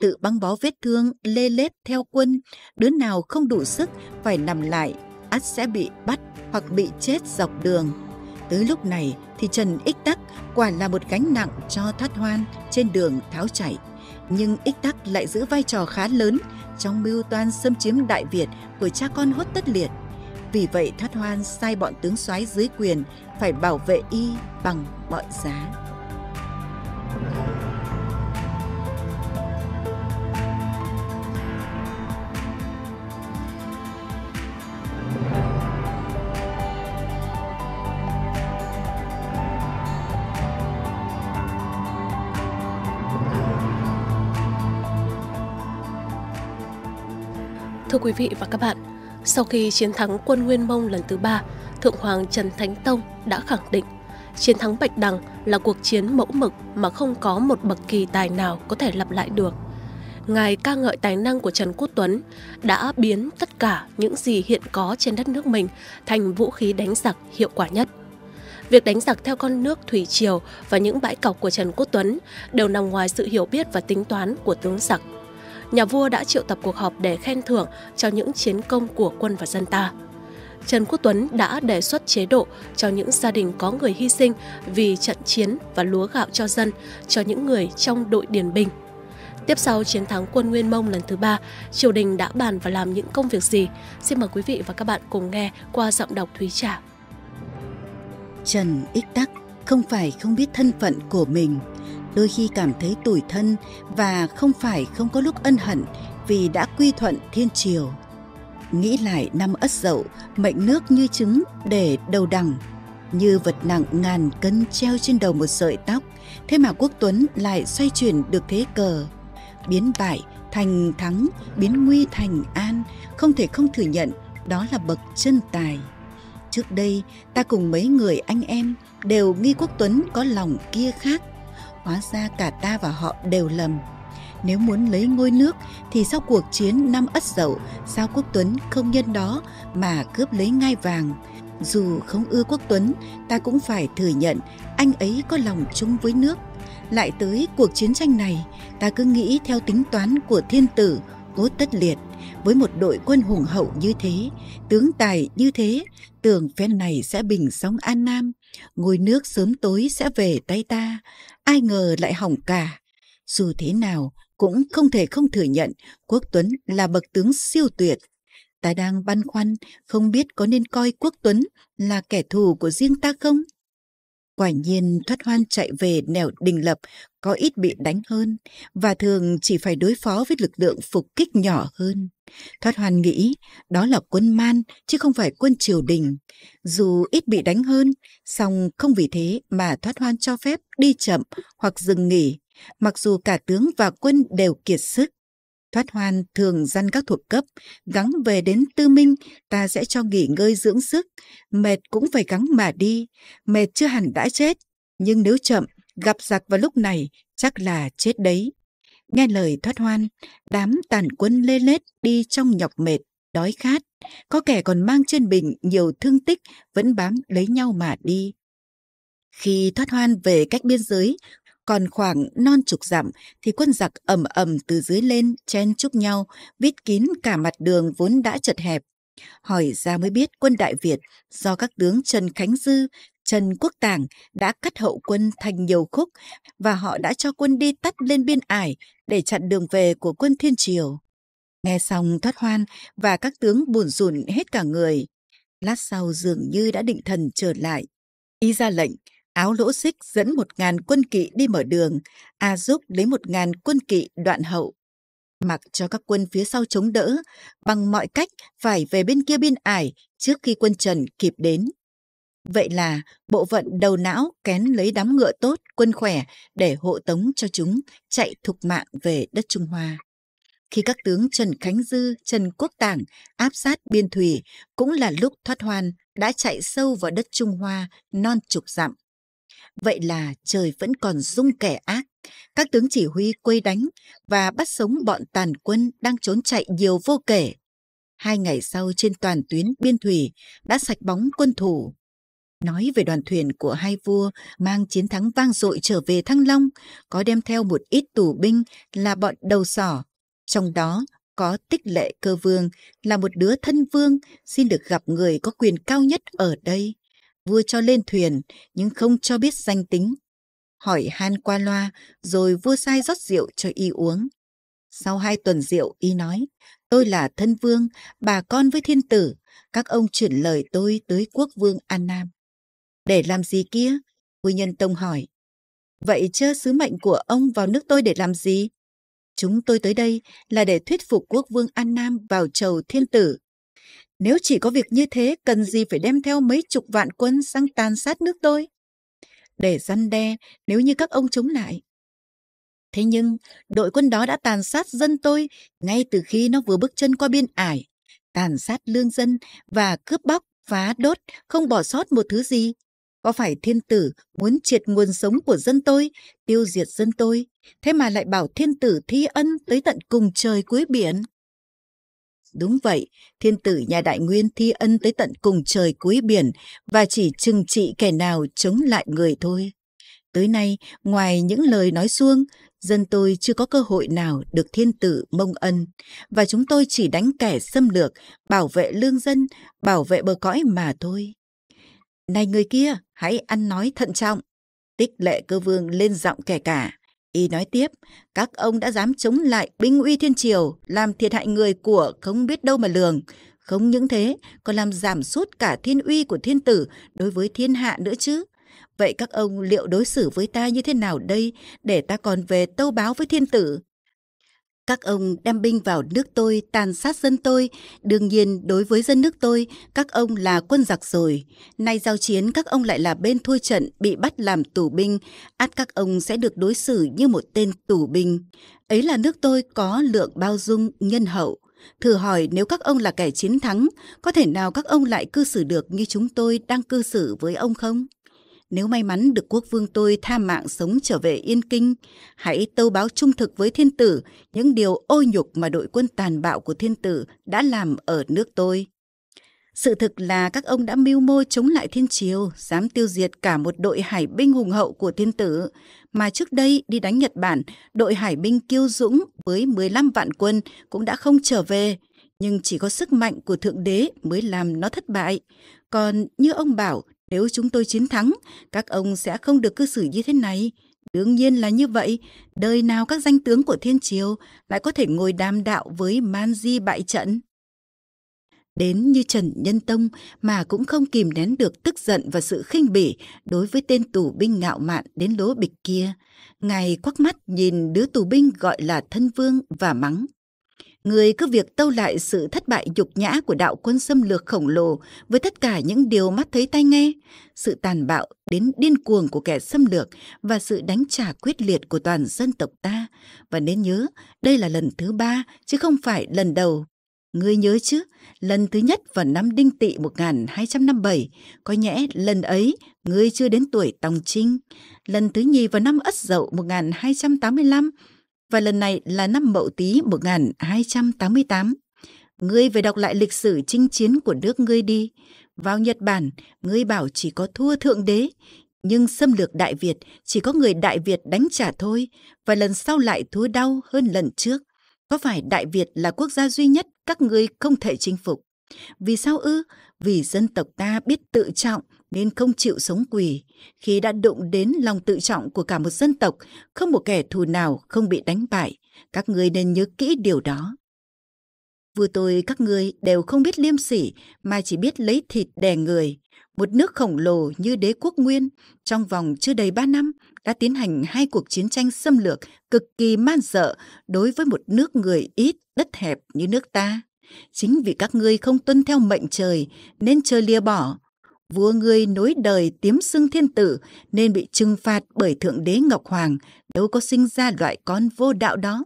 S1: Tự băng bó vết thương, lê lết theo quân, đứa nào không đủ sức phải nằm lại, ắt sẽ bị bắt hoặc bị chết dọc đường. Tới lúc này thì Trần Ích Tắc quả là một gánh nặng cho Thoát Hoan trên đường tháo chạy. Nhưng Ích Tắc lại giữ vai trò khá lớn trong mưu toan xâm chiếm Đại Việt của cha con hốt tất liệt. Vì vậy Thoát Hoan sai bọn tướng soái dưới quyền phải bảo vệ y bằng mọi giá. Thưa quý vị và các bạn, sau khi chiến thắng quân Nguyên Mông lần thứ ba, Thượng Hoàng Trần Thánh Tông đã khẳng định chiến thắng Bạch Đằng là cuộc chiến mẫu mực mà không có một bậc kỳ tài nào có thể lặp lại được. Ngài ca ngợi tài năng của Trần Quốc Tuấn đã biến tất cả những gì hiện có trên đất nước mình thành vũ khí đánh giặc hiệu quả nhất. Việc đánh giặc theo con nước thủy triều và những bãi cọc của Trần Quốc Tuấn đều nằm ngoài sự hiểu biết và tính toán của tướng giặc nhà vua đã triệu tập cuộc họp để khen thưởng cho những chiến công của quân và dân ta. Trần Quốc Tuấn đã đề xuất chế độ cho những gia đình có người hy sinh vì trận chiến và lúa gạo cho dân, cho những người trong đội điền binh. Tiếp sau chiến thắng quân Nguyên Mông lần thứ ba, triều đình đã bàn và làm những công việc gì? Xin mời quý vị và các bạn cùng nghe qua giọng đọc Thúy Trà. Trần Ích Tắc không phải không biết thân phận của mình – đôi khi cảm thấy tủi thân và không phải không có lúc ân hận vì đã quy thuận thiên triều. Nghĩ lại năm ất dậu, mệnh nước như trứng để đầu đằng, như vật nặng ngàn cân treo trên đầu một sợi tóc, thế mà quốc tuấn lại xoay chuyển được thế cờ. Biến bại thành thắng, biến nguy thành an, không thể không thừa nhận đó là bậc chân tài. Trước đây, ta cùng mấy người anh em đều nghi quốc tuấn có lòng kia khác hóa ra cả ta và họ đều lầm nếu muốn lấy ngôi nước thì sau cuộc chiến năm ất dậu sao quốc tuấn không nhân đó mà cướp lấy ngai vàng dù không ưa quốc tuấn ta cũng phải thừa nhận anh ấy có lòng chung với nước lại tới cuộc chiến tranh này ta cứ nghĩ theo tính toán của thiên tử cố tất liệt với một đội quân hùng hậu như thế tướng tài như thế tưởng phen này sẽ bình sóng an nam Ngôi nước sớm tối sẽ về tay ta, ai ngờ lại hỏng cả. Dù thế nào, cũng không thể không thừa nhận Quốc Tuấn là bậc tướng siêu tuyệt. Ta đang băn khoăn, không biết có nên coi Quốc Tuấn là kẻ thù của riêng ta không? Quả nhiên thoát hoan chạy về nẻo đình lập có ít bị đánh hơn và thường chỉ phải đối phó với lực lượng phục kích nhỏ hơn. Thoát hoan nghĩ đó là quân man chứ không phải quân triều đình. Dù ít bị đánh hơn, song không vì thế mà thoát hoan cho phép đi chậm hoặc dừng nghỉ, mặc dù cả tướng và quân đều kiệt sức. Thoát hoan thường dăn các thuộc cấp, gắng về đến tư minh, ta sẽ cho nghỉ ngơi dưỡng sức, mệt cũng phải gắng mà đi, mệt chưa hẳn đã chết, nhưng nếu chậm, gặp giặc vào lúc này, chắc là chết đấy. Nghe lời thoát hoan, đám tàn quân lê lết đi trong nhọc mệt, đói khát, có kẻ còn mang trên bình nhiều thương tích, vẫn bám lấy nhau mà đi. Khi thoát hoan về cách biên giới, còn khoảng non chục dặm thì quân giặc ầm ầm từ dưới lên chen chúc nhau, vít kín cả mặt đường vốn đã chật hẹp. Hỏi ra mới biết quân Đại Việt do các tướng Trần Khánh Dư, Trần Quốc Tàng đã cắt hậu quân thành nhiều khúc và họ đã cho quân đi tắt lên biên ải để chặn đường về của quân Thiên Triều. Nghe xong thoát hoan và các tướng buồn rùn hết cả người. Lát sau dường như đã định thần trở lại. Y ra lệnh, áo lỗ xích dẫn một ngàn quân kỵ đi mở đường, A giúp lấy một ngàn quân kỵ đoạn hậu. Mặc cho các quân phía sau chống đỡ, bằng mọi cách phải về bên kia biên ải trước khi quân Trần kịp đến. Vậy là bộ vận đầu não kén lấy đám ngựa tốt, quân khỏe để hộ tống cho chúng chạy thục mạng về đất Trung Hoa. Khi các tướng Trần Khánh Dư, Trần Quốc Tảng áp sát biên thủy cũng là lúc thoát hoan đã chạy sâu vào đất Trung Hoa non chục dặm. Vậy là trời vẫn còn dung kẻ ác. Các tướng chỉ huy quây đánh và bắt sống bọn tàn quân đang trốn chạy nhiều vô kể. Hai ngày sau trên toàn tuyến biên thủy đã sạch bóng quân thủ. Nói về đoàn thuyền của hai vua mang chiến thắng vang dội trở về Thăng Long, có đem theo một ít tù binh là bọn đầu sỏ. Trong đó có tích lệ cơ vương là một đứa thân vương xin được gặp người có quyền cao nhất ở đây vua cho lên thuyền nhưng không cho biết danh tính. Hỏi han qua loa rồi vua sai rót rượu cho y uống. Sau hai tuần rượu y nói, tôi là thân vương, bà con với thiên tử, các ông chuyển lời tôi tới quốc vương An Nam. Để làm gì kia? Vua Nhân Tông hỏi. Vậy chớ sứ mệnh của ông vào nước tôi để làm gì? Chúng tôi tới đây là để thuyết phục quốc vương An Nam vào chầu thiên tử. Nếu chỉ có việc như thế, cần gì phải đem theo mấy chục vạn quân sang tàn sát nước tôi? Để răn đe nếu như các ông chống lại. Thế nhưng, đội quân đó đã tàn sát dân tôi ngay từ khi nó vừa bước chân qua biên ải, tàn sát lương dân và cướp bóc, phá đốt, không bỏ sót một thứ gì. Có phải thiên tử muốn triệt nguồn sống của dân tôi, tiêu diệt dân tôi, thế mà lại bảo thiên tử thi ân tới tận cùng trời cuối biển? Đúng vậy, thiên tử nhà đại nguyên thi ân tới tận cùng trời cuối biển và chỉ trừng trị kẻ nào chống lại người thôi. Tới nay, ngoài những lời nói xuông, dân tôi chưa có cơ hội nào được thiên tử mông ân và chúng tôi chỉ đánh kẻ xâm lược, bảo vệ lương dân, bảo vệ bờ cõi mà thôi. Này người kia, hãy ăn nói thận trọng. Tích lệ cơ vương lên giọng kẻ cả. Y nói tiếp, các ông đã dám chống lại binh uy thiên triều, làm thiệt hại người của không biết đâu mà lường. Không những thế, còn làm giảm sút cả thiên uy của thiên tử đối với thiên hạ nữa chứ. Vậy các ông liệu đối xử với ta như thế nào đây để ta còn về tâu báo với thiên tử? Các ông đem binh vào nước tôi tàn sát dân tôi, đương nhiên đối với dân nước tôi, các ông là quân giặc rồi. Nay giao chiến các ông lại là bên thua trận bị bắt làm tù binh, át các ông sẽ được đối xử như một tên tù binh. Ấy là nước tôi có lượng bao dung, nhân hậu. Thử hỏi nếu các ông là kẻ chiến thắng, có thể nào các ông lại cư xử được như chúng tôi đang cư xử với ông không? nếu may mắn được quốc vương tôi tha mạng sống trở về Yên Kinh, hãy tâu báo trung thực với thiên tử những điều ô nhục mà đội quân tàn bạo của thiên tử đã làm ở nước tôi. Sự thực là các ông đã mưu mô chống lại thiên triều, dám tiêu diệt cả một đội hải binh hùng hậu của thiên tử, mà trước đây đi đánh Nhật Bản, đội hải binh kiêu dũng với 15 vạn quân cũng đã không trở về, nhưng chỉ có sức mạnh của Thượng Đế mới làm nó thất bại. Còn như ông bảo, nếu chúng tôi chiến thắng, các ông sẽ không được cư xử như thế này. Đương nhiên là như vậy, đời nào các danh tướng của Thiên Triều lại có thể ngồi đàm đạo với man di bại trận. Đến như Trần Nhân Tông mà cũng không kìm nén được tức giận và sự khinh bỉ đối với tên tù binh ngạo mạn đến lố bịch kia. Ngài quắc mắt nhìn đứa tù binh gọi là thân vương và mắng người cứ việc tâu lại sự thất bại nhục nhã của đạo quân xâm lược khổng lồ với tất cả những điều mắt thấy tai nghe, sự tàn bạo đến điên cuồng của kẻ xâm lược và sự đánh trả quyết liệt của toàn dân tộc ta. Và nên nhớ, đây là lần thứ ba, chứ không phải lần đầu. Ngươi nhớ chứ, lần thứ nhất vào năm Đinh Tị bảy có nhẽ lần ấy ngươi chưa đến tuổi tòng trinh. Lần thứ nhì vào năm Ất Dậu một nghìn hai trăm tám mươi 1285, và lần này là năm Mậu Tý 1288. Ngươi về đọc lại lịch sử chinh chiến của nước ngươi đi. Vào Nhật Bản, ngươi bảo chỉ có thua thượng đế, nhưng xâm lược Đại Việt chỉ có người Đại Việt đánh trả thôi, và lần sau lại thua đau hơn lần trước. Có phải Đại Việt là quốc gia duy nhất các ngươi không thể chinh phục? Vì sao ư? Vì dân tộc ta biết tự trọng, nên không chịu sống quỳ. Khi đã đụng đến lòng tự trọng của cả một dân tộc, không một kẻ thù nào không bị đánh bại. Các ngươi nên nhớ kỹ điều đó. Vừa tôi các ngươi đều không biết liêm sỉ mà chỉ biết lấy thịt đè người. Một nước khổng lồ như đế quốc Nguyên, trong vòng chưa đầy ba năm, đã tiến hành hai cuộc chiến tranh xâm lược cực kỳ man dợ đối với một nước người ít, đất hẹp như nước ta. Chính vì các ngươi không tuân theo mệnh trời nên trời lìa bỏ, vua ngươi nối đời tiếm xưng thiên tử nên bị trừng phạt bởi thượng đế ngọc hoàng đâu có sinh ra loại con vô đạo đó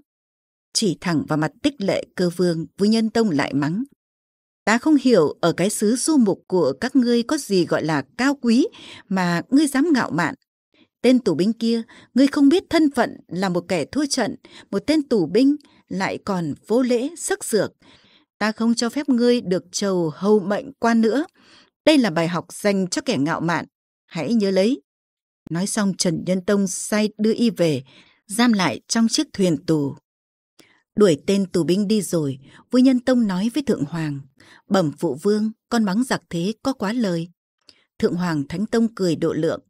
S1: chỉ thẳng vào mặt tích lệ cơ vương với nhân tông lại mắng ta không hiểu ở cái xứ du mục của các ngươi có gì gọi là cao quý mà ngươi dám ngạo mạn tên tù binh kia ngươi không biết thân phận là một kẻ thua trận một tên tù binh lại còn vô lễ sắc sược ta không cho phép ngươi được trầu hầu mệnh quan nữa đây là bài học dành cho kẻ ngạo mạn. Hãy nhớ lấy. Nói xong Trần Nhân Tông sai đưa y về, giam lại trong chiếc thuyền tù. Đuổi tên tù binh đi rồi, vua Nhân Tông nói với Thượng Hoàng, bẩm phụ vương, con mắng giặc thế có quá lời. Thượng Hoàng Thánh Tông cười độ lượng.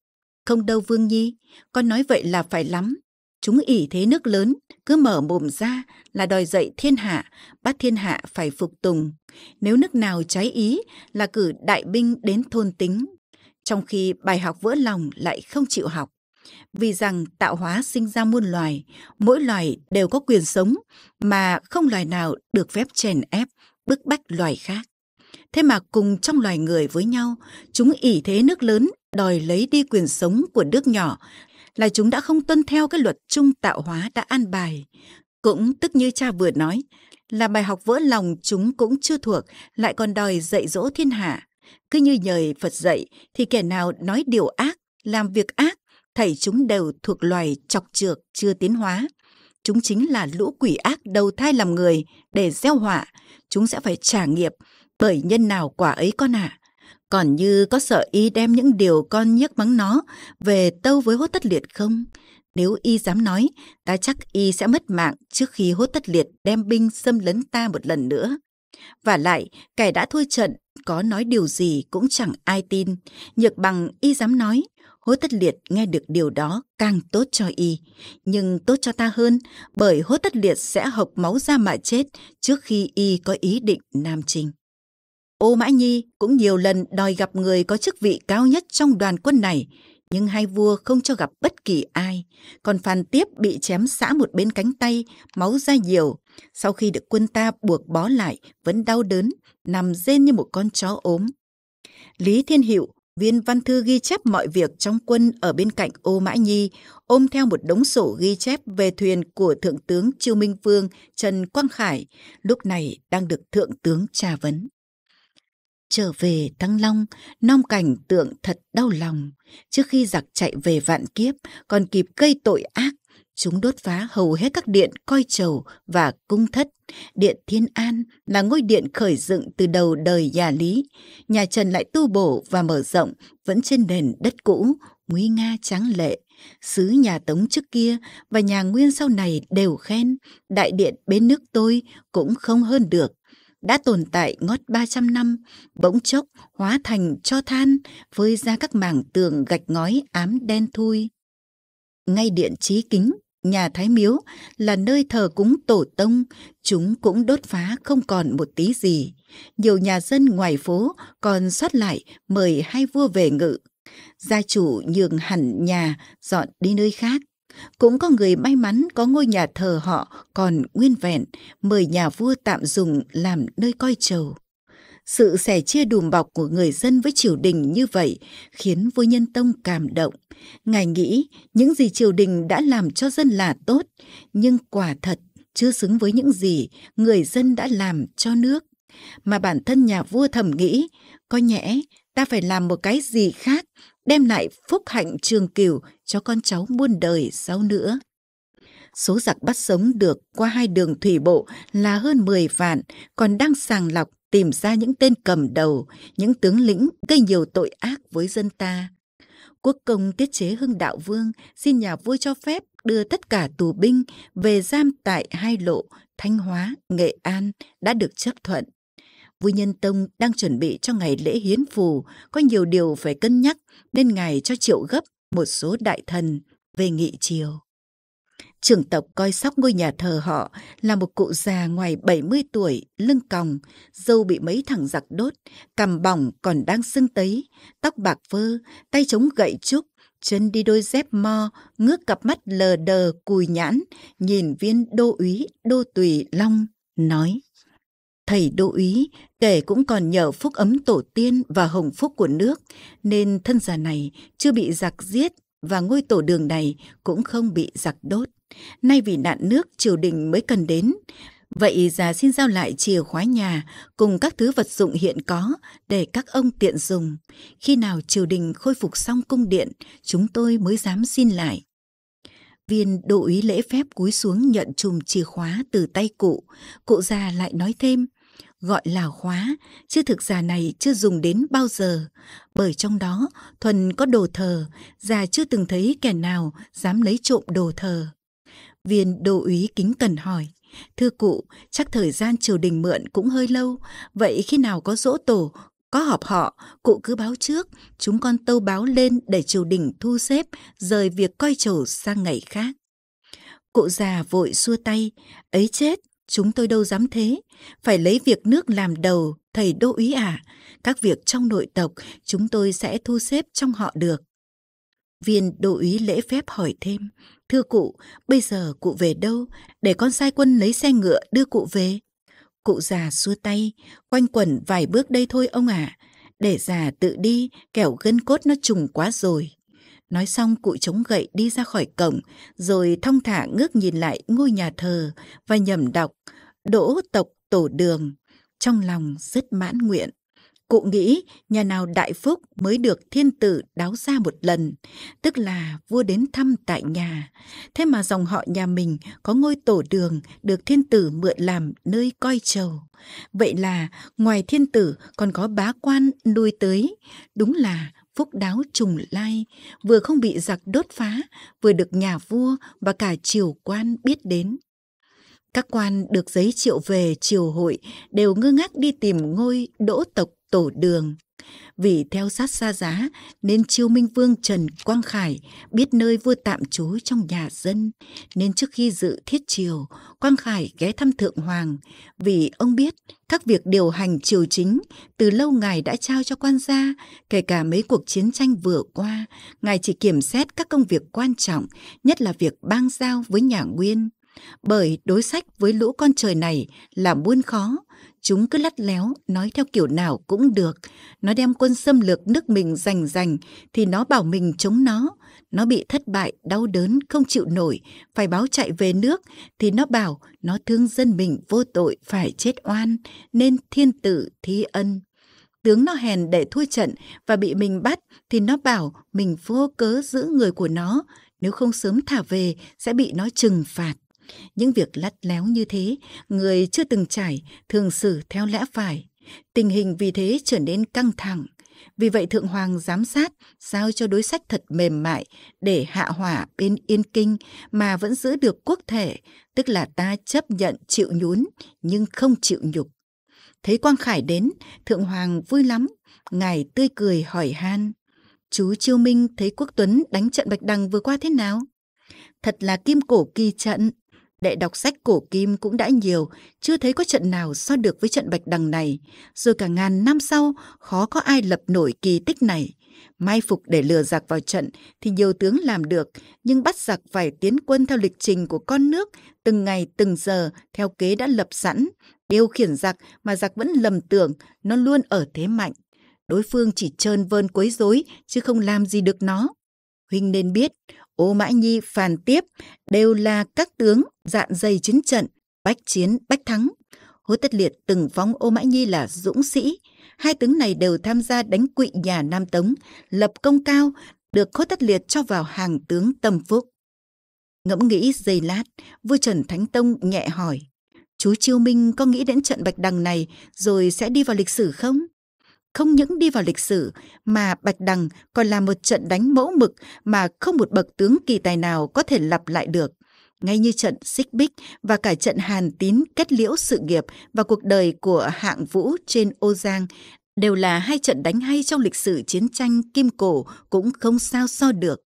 S1: Không đâu Vương Nhi, con nói vậy là phải lắm, chúng ỷ thế nước lớn cứ mở mồm ra là đòi dậy thiên hạ bắt thiên hạ phải phục tùng nếu nước nào trái ý là cử đại binh đến thôn tính trong khi bài học vỡ lòng lại không chịu học vì rằng tạo hóa sinh ra muôn loài mỗi loài đều có quyền sống mà không loài nào được phép chèn ép bức bách loài khác thế mà cùng trong loài người với nhau chúng ỷ thế nước lớn đòi lấy đi quyền sống của nước nhỏ là chúng đã không tuân theo cái luật chung tạo hóa đã an bài. Cũng tức như cha vừa nói, là bài học vỡ lòng chúng cũng chưa thuộc, lại còn đòi dạy dỗ thiên hạ. Cứ như nhời Phật dạy, thì kẻ nào nói điều ác, làm việc ác, thảy chúng đều thuộc loài chọc trược chưa tiến hóa. Chúng chính là lũ quỷ ác đầu thai làm người để gieo họa, chúng sẽ phải trả nghiệp, bởi nhân nào quả ấy con ạ. À. Còn như có sợ y đem những điều con nhức mắng nó về tâu với hốt tất liệt không? Nếu y dám nói, ta chắc y sẽ mất mạng trước khi hốt tất liệt đem binh xâm lấn ta một lần nữa. Và lại, kẻ đã thua trận, có nói điều gì cũng chẳng ai tin. Nhược bằng y dám nói, hốt tất liệt nghe được điều đó càng tốt cho y. Nhưng tốt cho ta hơn, bởi hốt tất liệt sẽ hộc máu ra mà chết trước khi y có ý định nam trinh. Ô Mã Nhi cũng nhiều lần đòi gặp người có chức vị cao nhất trong đoàn quân này, nhưng hai vua không cho gặp bất kỳ ai. Còn phàn Tiếp bị chém xã một bên cánh tay, máu ra nhiều. Sau khi được quân ta buộc bó lại, vẫn đau đớn, nằm rên như một con chó ốm. Lý Thiên Hiệu, viên văn thư ghi chép mọi việc trong quân ở bên cạnh Ô Mã Nhi, ôm theo một đống sổ ghi chép về thuyền của Thượng tướng Chiêu Minh Vương Trần Quang Khải, lúc này đang được Thượng tướng tra vấn. Trở về Thăng Long, non cảnh tượng thật đau lòng. Trước khi giặc chạy về vạn kiếp, còn kịp gây tội ác. Chúng đốt phá hầu hết các điện coi trầu và cung thất. Điện Thiên An là ngôi điện khởi dựng từ đầu đời nhà Lý. Nhà Trần lại tu bổ và mở rộng, vẫn trên nền đất cũ, nguy nga tráng lệ sứ nhà tống trước kia và nhà nguyên sau này đều khen đại điện bến nước tôi cũng không hơn được đã tồn tại ngót ba trăm năm, bỗng chốc hóa thành cho than, vơi ra các mảng tường gạch ngói ám đen thui. Ngay điện trí kính, nhà Thái Miếu là nơi thờ cúng tổ tông, chúng cũng đốt phá không còn một tí gì. Nhiều nhà dân ngoài phố còn sót lại mời hai vua về ngự. Gia chủ nhường hẳn nhà, dọn đi nơi khác cũng có người may mắn có ngôi nhà thờ họ còn nguyên vẹn, mời nhà vua tạm dùng làm nơi coi trầu. Sự sẻ chia đùm bọc của người dân với triều đình như vậy khiến vua Nhân Tông cảm động. Ngài nghĩ những gì triều đình đã làm cho dân là tốt, nhưng quả thật chưa xứng với những gì người dân đã làm cho nước. Mà bản thân nhà vua thầm nghĩ, có nhẽ ta phải làm một cái gì khác đem lại phúc hạnh trường cửu cho con cháu muôn đời sau nữa. Số giặc bắt sống được qua hai đường thủy bộ là hơn 10 vạn, còn đang sàng lọc tìm ra những tên cầm đầu, những tướng lĩnh gây nhiều tội ác với dân ta. Quốc công tiết chế Hưng Đạo Vương xin nhà vua cho phép đưa tất cả tù binh về giam tại hai lộ Thanh Hóa, Nghệ An đã được chấp thuận. Vui Nhân Tông đang chuẩn bị cho ngày lễ hiến phù, có nhiều điều phải cân nhắc nên ngài cho triệu gấp một số đại thần về nghị triều. Trưởng tộc coi sóc ngôi nhà thờ họ là một cụ già ngoài 70 tuổi, lưng còng, dâu bị mấy thằng giặc đốt, cầm bỏng còn đang sưng tấy, tóc bạc phơ, tay chống gậy trúc, chân đi đôi dép mo, ngước cặp mắt lờ đờ cùi nhãn, nhìn viên đô úy, đô tùy long, nói. Thầy Đô Úy kể cũng còn nhờ phúc ấm tổ tiên và hồng phúc của nước, nên thân già này chưa bị giặc giết và ngôi tổ đường này cũng không bị giặc đốt. Nay vì nạn nước triều đình mới cần đến, Vậy già xin giao lại chìa khóa nhà cùng các thứ vật dụng hiện có để các ông tiện dùng. Khi nào triều đình khôi phục xong cung điện, chúng tôi mới dám xin lại viên đô úy lễ phép cúi xuống nhận chùm chìa khóa từ tay cụ. Cụ già lại nói thêm, gọi là khóa, chứ thực già này chưa dùng đến bao giờ. Bởi trong đó, Thuần có đồ thờ, già chưa từng thấy kẻ nào dám lấy trộm đồ thờ. Viên đô úy kính cần hỏi, thưa cụ, chắc thời gian triều đình mượn cũng hơi lâu, vậy khi nào có dỗ tổ có họp họ, cụ cứ báo trước, chúng con tâu báo lên để triều đình thu xếp, rời việc coi chầu sang ngày khác. Cụ già vội xua tay, ấy chết, chúng tôi đâu dám thế, phải lấy việc nước làm đầu, thầy đô úy à, các việc trong nội tộc chúng tôi sẽ thu xếp trong họ được. Viên đô úy lễ phép hỏi thêm, thưa cụ, bây giờ cụ về đâu, để con sai quân lấy xe ngựa đưa cụ về. Cụ già xua tay, quanh quẩn vài bước đây thôi ông ạ. À. Để già tự đi, kẻo gân cốt nó trùng quá rồi. Nói xong cụ chống gậy đi ra khỏi cổng, rồi thong thả ngước nhìn lại ngôi nhà thờ và nhầm đọc Đỗ tộc tổ đường. Trong lòng rất mãn nguyện. Cụ nghĩ nhà nào đại phúc mới được thiên tử đáo ra một lần, tức là vua đến thăm tại nhà. Thế mà dòng họ nhà mình có ngôi tổ đường được thiên tử mượn làm nơi coi trầu. Vậy là ngoài thiên tử còn có bá quan nuôi tới. Đúng là phúc đáo trùng lai, vừa không bị giặc đốt phá, vừa được nhà vua và cả triều quan biết đến. Các quan được giấy triệu về triều hội đều ngơ ngác đi tìm ngôi đỗ tộc tổ đường. Vì theo sát xa giá nên chiêu minh vương Trần Quang Khải biết nơi vua tạm trú trong nhà dân, nên trước khi dự thiết triều, Quang Khải ghé thăm Thượng Hoàng, vì ông biết các việc điều hành triều chính từ lâu ngài đã trao cho quan gia, kể cả mấy cuộc chiến tranh vừa qua, ngài chỉ kiểm xét các công việc quan trọng, nhất là việc bang giao với nhà Nguyên. Bởi đối sách với lũ con trời này là buôn khó, Chúng cứ lắt léo, nói theo kiểu nào cũng được. Nó đem quân xâm lược nước mình giành giành, thì nó bảo mình chống nó. Nó bị thất bại, đau đớn, không chịu nổi, phải báo chạy về nước, thì nó bảo nó thương dân mình vô tội, phải chết oan, nên thiên tử thi ân tướng nó hèn để thua trận và bị mình bắt thì nó bảo mình vô cớ giữ người của nó, nếu không sớm thả về sẽ bị nó trừng phạt. Những việc lắt léo như thế, người chưa từng trải thường xử theo lẽ phải. Tình hình vì thế trở nên căng thẳng. Vì vậy Thượng Hoàng giám sát giao cho đối sách thật mềm mại để hạ hỏa bên Yên Kinh mà vẫn giữ được quốc thể, tức là ta chấp nhận chịu nhún nhưng không chịu nhục. Thấy Quang Khải đến, Thượng Hoàng vui lắm, ngài tươi cười hỏi han. Chú Chiêu Minh thấy Quốc Tuấn đánh trận Bạch Đằng vừa qua thế nào? Thật là kim cổ kỳ trận. Đệ đọc sách cổ kim cũng đã nhiều, chưa thấy có trận nào so được với trận bạch đằng này. Rồi cả ngàn năm sau, khó có ai lập nổi kỳ tích này. Mai phục để lừa giặc vào trận thì nhiều tướng làm được, nhưng bắt giặc phải tiến quân theo lịch trình của con nước, từng ngày từng giờ theo kế đã lập sẵn. Điều khiển giặc mà giặc vẫn lầm tưởng, nó luôn ở thế mạnh. Đối phương chỉ trơn vơn quấy rối chứ không làm gì được nó. Huynh nên biết, Ô Mã Nhi, Phàn Tiếp đều là các tướng dạn dày chiến trận, bách chiến, bách thắng. Hối Tất Liệt từng phóng Ô Mã Nhi là dũng sĩ. Hai tướng này đều tham gia đánh quỵ nhà Nam Tống, lập công cao, được Hối Tất Liệt cho vào hàng tướng tâm phúc. Ngẫm nghĩ giây lát, vua Trần Thánh Tông nhẹ hỏi. Chú Chiêu Minh có nghĩ đến trận Bạch Đằng này rồi sẽ đi vào lịch sử không? không những đi vào lịch sử mà Bạch Đằng còn là một trận đánh mẫu mực mà không một bậc tướng kỳ tài nào có thể lặp lại được. Ngay như trận Xích Bích và cả trận Hàn Tín kết liễu sự nghiệp và cuộc đời của hạng vũ trên Ô Giang đều là hai trận đánh hay trong lịch sử chiến tranh kim cổ cũng không sao so được.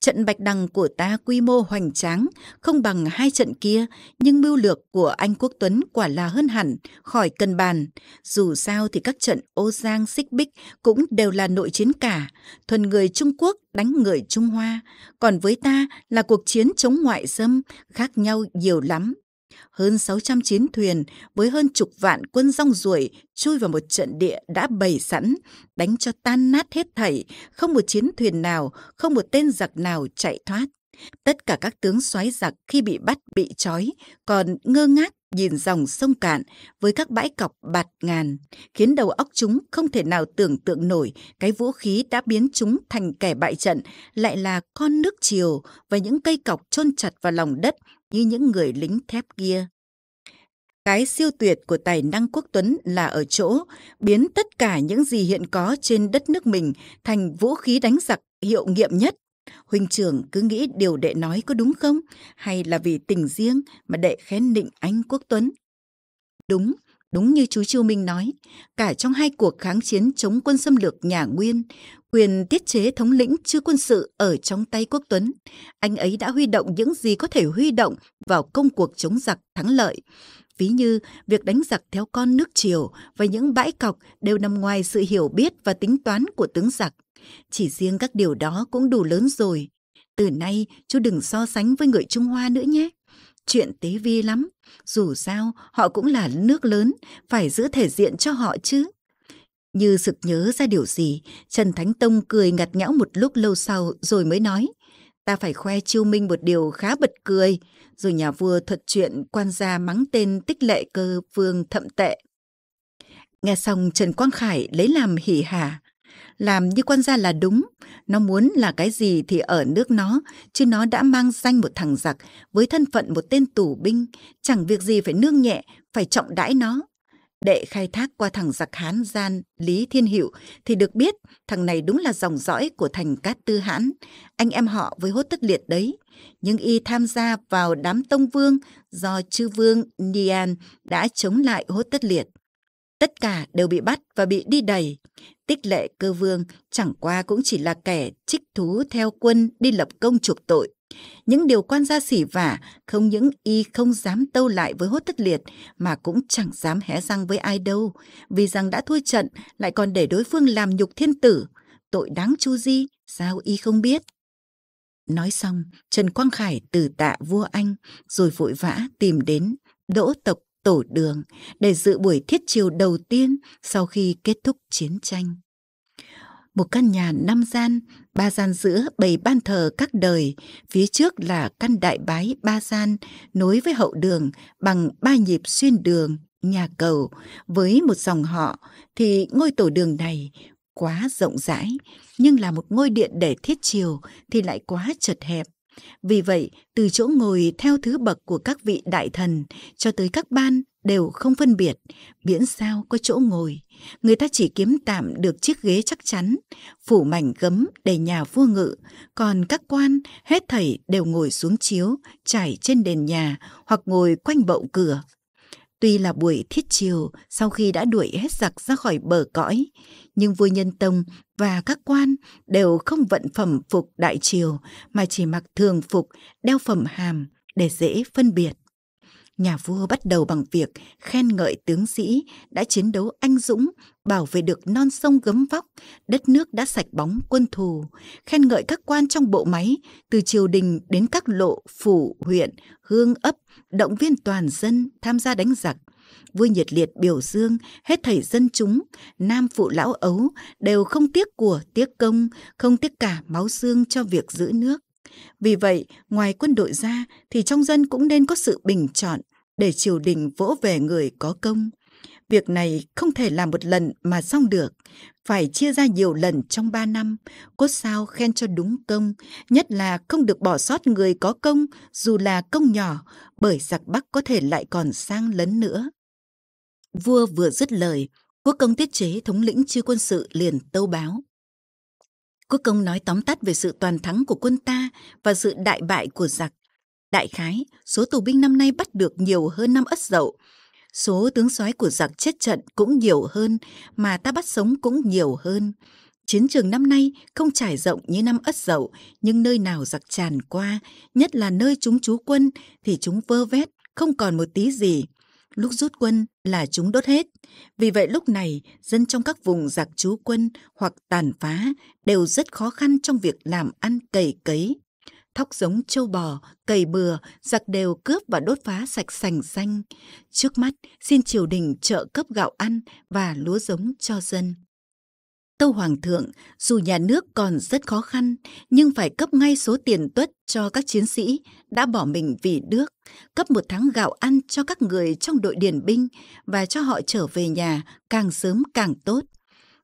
S1: Trận Bạch Đằng của ta quy mô hoành tráng, không bằng hai trận kia, nhưng mưu lược của anh Quốc Tuấn quả là hơn hẳn, khỏi cân bàn. Dù sao thì các trận Ô Giang, Xích Bích cũng đều là nội chiến cả, thuần người Trung Quốc đánh người Trung Hoa. Còn với ta là cuộc chiến chống ngoại xâm, khác nhau nhiều lắm. Hơn sáu trăm chiến thuyền với hơn chục vạn quân rong ruổi chui vào một trận địa đã bày sẵn, đánh cho tan nát hết thảy, không một chiến thuyền nào, không một tên giặc nào chạy thoát. Tất cả các tướng soái giặc khi bị bắt bị trói, còn ngơ ngác nhìn dòng sông cạn với các bãi cọc bạt ngàn, khiến đầu óc chúng không thể nào tưởng tượng nổi cái vũ khí đã biến chúng thành kẻ bại trận lại là con nước chiều và những cây cọc chôn chặt vào lòng đất như những người lính thép kia. Cái siêu tuyệt của tài năng quốc tuấn là ở chỗ biến tất cả những gì hiện có trên đất nước mình thành vũ khí đánh giặc hiệu nghiệm nhất. Huynh trưởng cứ nghĩ điều đệ nói có đúng không? Hay là vì tình riêng mà đệ khen định anh quốc tuấn? Đúng, Đúng như chú Chiêu Minh nói, cả trong hai cuộc kháng chiến chống quân xâm lược nhà Nguyên, quyền tiết chế thống lĩnh chứ quân sự ở trong tay quốc Tuấn, anh ấy đã huy động những gì có thể huy động vào công cuộc chống giặc thắng lợi. Ví như việc đánh giặc theo con nước triều và những bãi cọc đều nằm ngoài sự hiểu biết và tính toán của tướng giặc. Chỉ riêng các điều đó cũng đủ lớn rồi. Từ nay, chú đừng so sánh với người Trung Hoa nữa nhé chuyện tế vi lắm dù sao họ cũng là nước lớn phải giữ thể diện cho họ chứ như sực nhớ ra điều gì trần thánh tông cười ngặt nghẽo một lúc lâu sau rồi mới nói ta phải khoe chiêu minh một điều khá bật cười rồi nhà vua thuật chuyện quan gia mắng tên tích lệ cơ vương thậm tệ nghe xong trần quang khải lấy làm hỉ hả làm như quan gia là đúng nó muốn là cái gì thì ở nước nó chứ nó đã mang danh một thằng giặc với thân phận một tên tù binh chẳng việc gì phải nương nhẹ phải trọng đãi nó đệ khai thác qua thằng giặc hán gian lý thiên Hiệu thì được biết thằng này đúng là dòng dõi của thành cát tư hãn anh em họ với hốt tất liệt đấy nhưng y tham gia vào đám tông vương do chư vương nian đã chống lại hốt tất liệt tất cả đều bị bắt và bị đi đẩy Tích lệ cơ vương chẳng qua cũng chỉ là kẻ trích thú theo quân đi lập công chuộc tội. Những điều quan gia xỉ vả không những y không dám tâu lại với hốt tất liệt mà cũng chẳng dám hé răng với ai đâu vì rằng đã thua trận lại còn để đối phương làm nhục thiên tử. Tội đáng chu di, sao y không biết? Nói xong, Trần Quang Khải từ tạ vua Anh rồi vội vã tìm đến Đỗ Tộc tổ đường để dự buổi thiết triều đầu tiên sau khi kết thúc chiến tranh. Một căn nhà năm gian, ba gian giữa bày ban thờ các đời, phía trước là căn đại bái ba gian nối với hậu đường bằng ba nhịp xuyên đường, nhà cầu với một dòng họ thì ngôi tổ đường này quá rộng rãi, nhưng là một ngôi điện để thiết triều thì lại quá chật hẹp vì vậy, từ chỗ ngồi theo thứ bậc của các vị đại thần cho tới các ban đều không phân biệt, miễn sao có chỗ ngồi. Người ta chỉ kiếm tạm được chiếc ghế chắc chắn, phủ mảnh gấm để nhà vua ngự, còn các quan hết thảy đều ngồi xuống chiếu, trải trên đền nhà hoặc ngồi quanh bậu cửa. Tuy là buổi thiết chiều sau khi đã đuổi hết giặc ra khỏi bờ cõi, nhưng vua Nhân Tông và các quan đều không vận phẩm phục đại triều mà chỉ mặc thường phục, đeo phẩm hàm để dễ phân biệt. Nhà vua bắt đầu bằng việc khen ngợi tướng sĩ đã chiến đấu anh dũng, bảo vệ được non sông gấm vóc, đất nước đã sạch bóng quân thù, khen ngợi các quan trong bộ máy, từ triều đình đến các lộ, phủ, huyện, hương ấp, động viên toàn dân tham gia đánh giặc, Vui nhiệt liệt biểu dương hết thảy dân chúng, nam phụ lão ấu đều không tiếc của, tiếc công, không tiếc cả máu xương cho việc giữ nước. Vì vậy, ngoài quân đội ra thì trong dân cũng nên có sự bình chọn để triều đình vỗ về người có công. Việc này không thể làm một lần mà xong được, phải chia ra nhiều lần trong ba năm, cốt sao khen cho đúng công, nhất là không được bỏ sót người có công dù là công nhỏ, bởi giặc Bắc có thể lại còn sang lấn nữa. Vua vừa dứt lời, quốc công tiết chế thống lĩnh chư quân sự liền tâu báo. Quốc công nói tóm tắt về sự toàn thắng của quân ta và sự đại bại của giặc. Đại khái, số tù binh năm nay bắt được nhiều hơn năm ất dậu. Số tướng soái của giặc chết trận cũng nhiều hơn, mà ta bắt sống cũng nhiều hơn. Chiến trường năm nay không trải rộng như năm ất dậu, nhưng nơi nào giặc tràn qua, nhất là nơi chúng trú quân, thì chúng vơ vét, không còn một tí gì lúc rút quân là chúng đốt hết. Vì vậy lúc này, dân trong các vùng giặc trú quân hoặc tàn phá đều rất khó khăn trong việc làm ăn cày cấy. Thóc giống châu bò, cày bừa, giặc đều cướp và đốt phá sạch sành xanh. Trước mắt, xin triều đình trợ cấp gạo ăn và lúa giống cho dân. Tâu Hoàng thượng, dù nhà nước còn rất khó khăn, nhưng phải cấp ngay số tiền tuất cho các chiến sĩ đã bỏ mình vì nước, cấp một tháng gạo ăn cho các người trong đội điển binh và cho họ trở về nhà càng sớm càng tốt.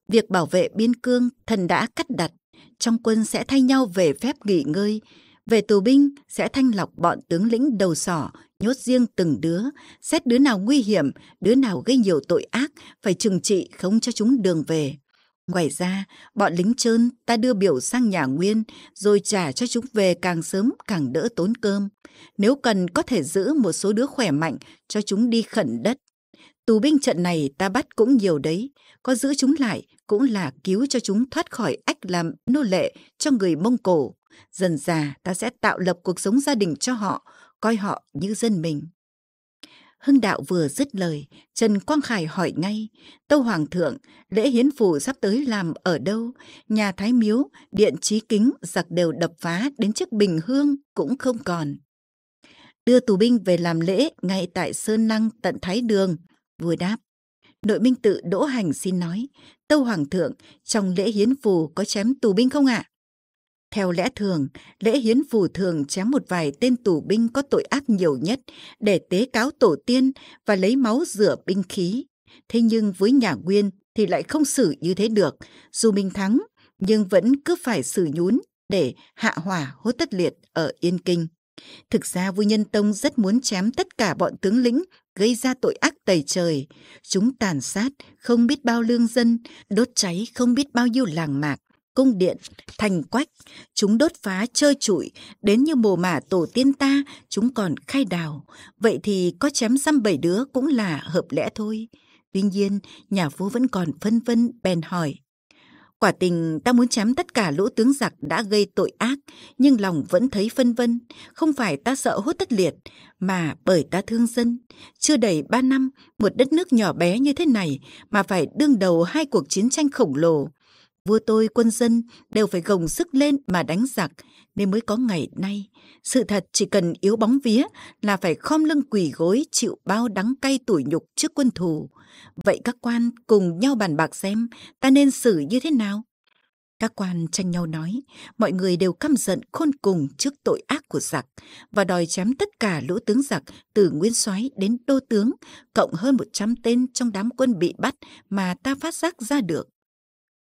S1: Việc bảo vệ biên cương thần đã cắt đặt, trong quân sẽ thay nhau về phép nghỉ ngơi, về tù binh sẽ thanh lọc bọn tướng lĩnh đầu sỏ, nhốt riêng từng đứa, xét đứa nào nguy hiểm, đứa nào gây nhiều tội ác, phải trừng trị không cho chúng đường về. Ngoài ra, bọn lính trơn ta đưa biểu sang nhà Nguyên rồi trả cho chúng về càng sớm càng đỡ tốn cơm. Nếu cần có thể giữ một số đứa khỏe mạnh cho chúng đi khẩn đất. Tù binh trận này ta bắt cũng nhiều đấy, có giữ chúng lại cũng là cứu cho chúng thoát khỏi ách làm nô lệ cho người Mông Cổ. Dần già ta sẽ tạo lập cuộc sống gia đình cho họ, coi họ như dân mình. Hưng đạo vừa dứt lời, Trần Quang Khải hỏi ngay, Tâu Hoàng thượng, lễ hiến phủ sắp tới làm ở đâu? Nhà Thái Miếu, điện trí kính, giặc đều đập phá đến chiếc Bình Hương cũng không còn. Đưa tù binh về làm lễ ngay tại Sơn Năng tận Thái Đường, vừa đáp. Nội minh tự Đỗ Hành xin nói, Tâu Hoàng thượng, trong lễ hiến phù có chém tù binh không ạ? À? Theo lẽ thường, lễ hiến phù thường chém một vài tên tù binh có tội ác nhiều nhất để tế cáo tổ tiên và lấy máu rửa binh khí. Thế nhưng với nhà Nguyên thì lại không xử như thế được, dù mình thắng nhưng vẫn cứ phải xử nhún để hạ hỏa hốt tất liệt ở Yên Kinh. Thực ra Vua Nhân Tông rất muốn chém tất cả bọn tướng lĩnh gây ra tội ác tày trời. Chúng tàn sát không biết bao lương dân, đốt cháy không biết bao nhiêu làng mạc, cung điện, thành quách, chúng đốt phá chơi trụi, đến như mồ mả tổ tiên ta, chúng còn khai đào. Vậy thì có chém dăm bảy đứa cũng là hợp lẽ thôi. Tuy nhiên, nhà vua vẫn còn phân vân bèn hỏi. Quả tình ta muốn chém tất cả lũ tướng giặc đã gây tội ác, nhưng lòng vẫn thấy phân vân. Không phải ta sợ hốt tất liệt, mà bởi ta thương dân. Chưa đầy ba năm, một đất nước nhỏ bé như thế này mà phải đương đầu hai cuộc chiến tranh khổng lồ vua tôi quân dân đều phải gồng sức lên mà đánh giặc nên mới có ngày nay sự thật chỉ cần yếu bóng vía là phải khom lưng quỳ gối chịu bao đắng cay tủi nhục trước quân thù vậy các quan cùng nhau bàn bạc xem ta nên xử như thế nào các quan tranh nhau nói mọi người đều căm giận khôn cùng trước tội ác của giặc và đòi chém tất cả lũ tướng giặc từ nguyên soái đến đô tướng cộng hơn một trăm tên trong đám quân bị bắt mà ta phát giác ra được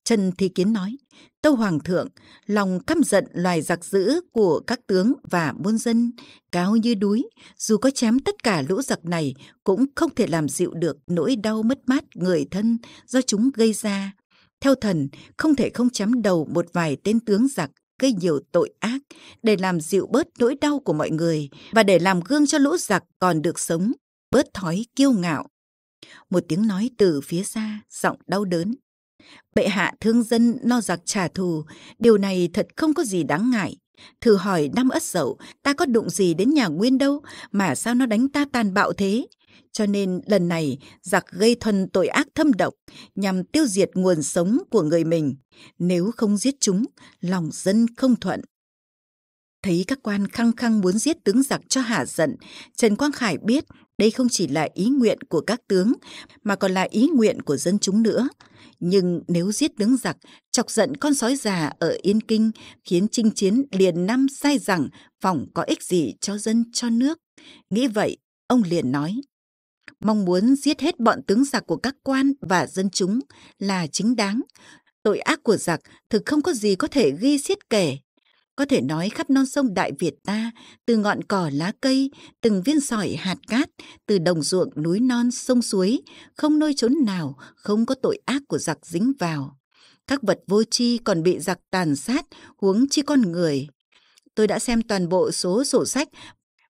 S1: Trần Thị Kiến nói, Tâu Hoàng thượng, lòng căm giận loài giặc dữ của các tướng và buôn dân, cáo như đuối, dù có chém tất cả lũ giặc này cũng không thể làm dịu được nỗi đau mất mát người thân do chúng gây ra. Theo thần, không thể không chém đầu một vài tên tướng giặc gây nhiều tội ác để làm dịu bớt nỗi đau của mọi người và để làm gương cho lũ giặc còn được sống, bớt thói kiêu ngạo. Một tiếng nói từ phía xa, giọng đau đớn. Bệ hạ thương dân lo giặc trả thù, điều này thật không có gì đáng ngại. Thử hỏi năm ất dậu, ta có đụng gì đến nhà Nguyên đâu, mà sao nó đánh ta tàn bạo thế? Cho nên lần này, giặc gây thuần tội ác thâm độc, nhằm tiêu diệt nguồn sống của người mình. Nếu không giết chúng, lòng dân không thuận. Thấy các quan khăng khăng muốn giết tướng giặc cho hả giận, Trần Quang Khải biết đây không chỉ là ý nguyện của các tướng, mà còn là ý nguyện của dân chúng nữa nhưng nếu giết tướng giặc chọc giận con sói già ở yên kinh khiến chinh chiến liền năm sai rằng phòng có ích gì cho dân cho nước nghĩ vậy ông liền nói mong muốn giết hết bọn tướng giặc của các quan và dân chúng là chính đáng tội ác của giặc thực không có gì có thể ghi xiết kể có thể nói khắp non sông Đại Việt ta, từ ngọn cỏ lá cây, từng viên sỏi hạt cát, từ đồng ruộng núi non sông suối, không nơi trốn nào không có tội ác của giặc dính vào. Các vật vô tri còn bị giặc tàn sát, huống chi con người. Tôi đã xem toàn bộ số sổ sách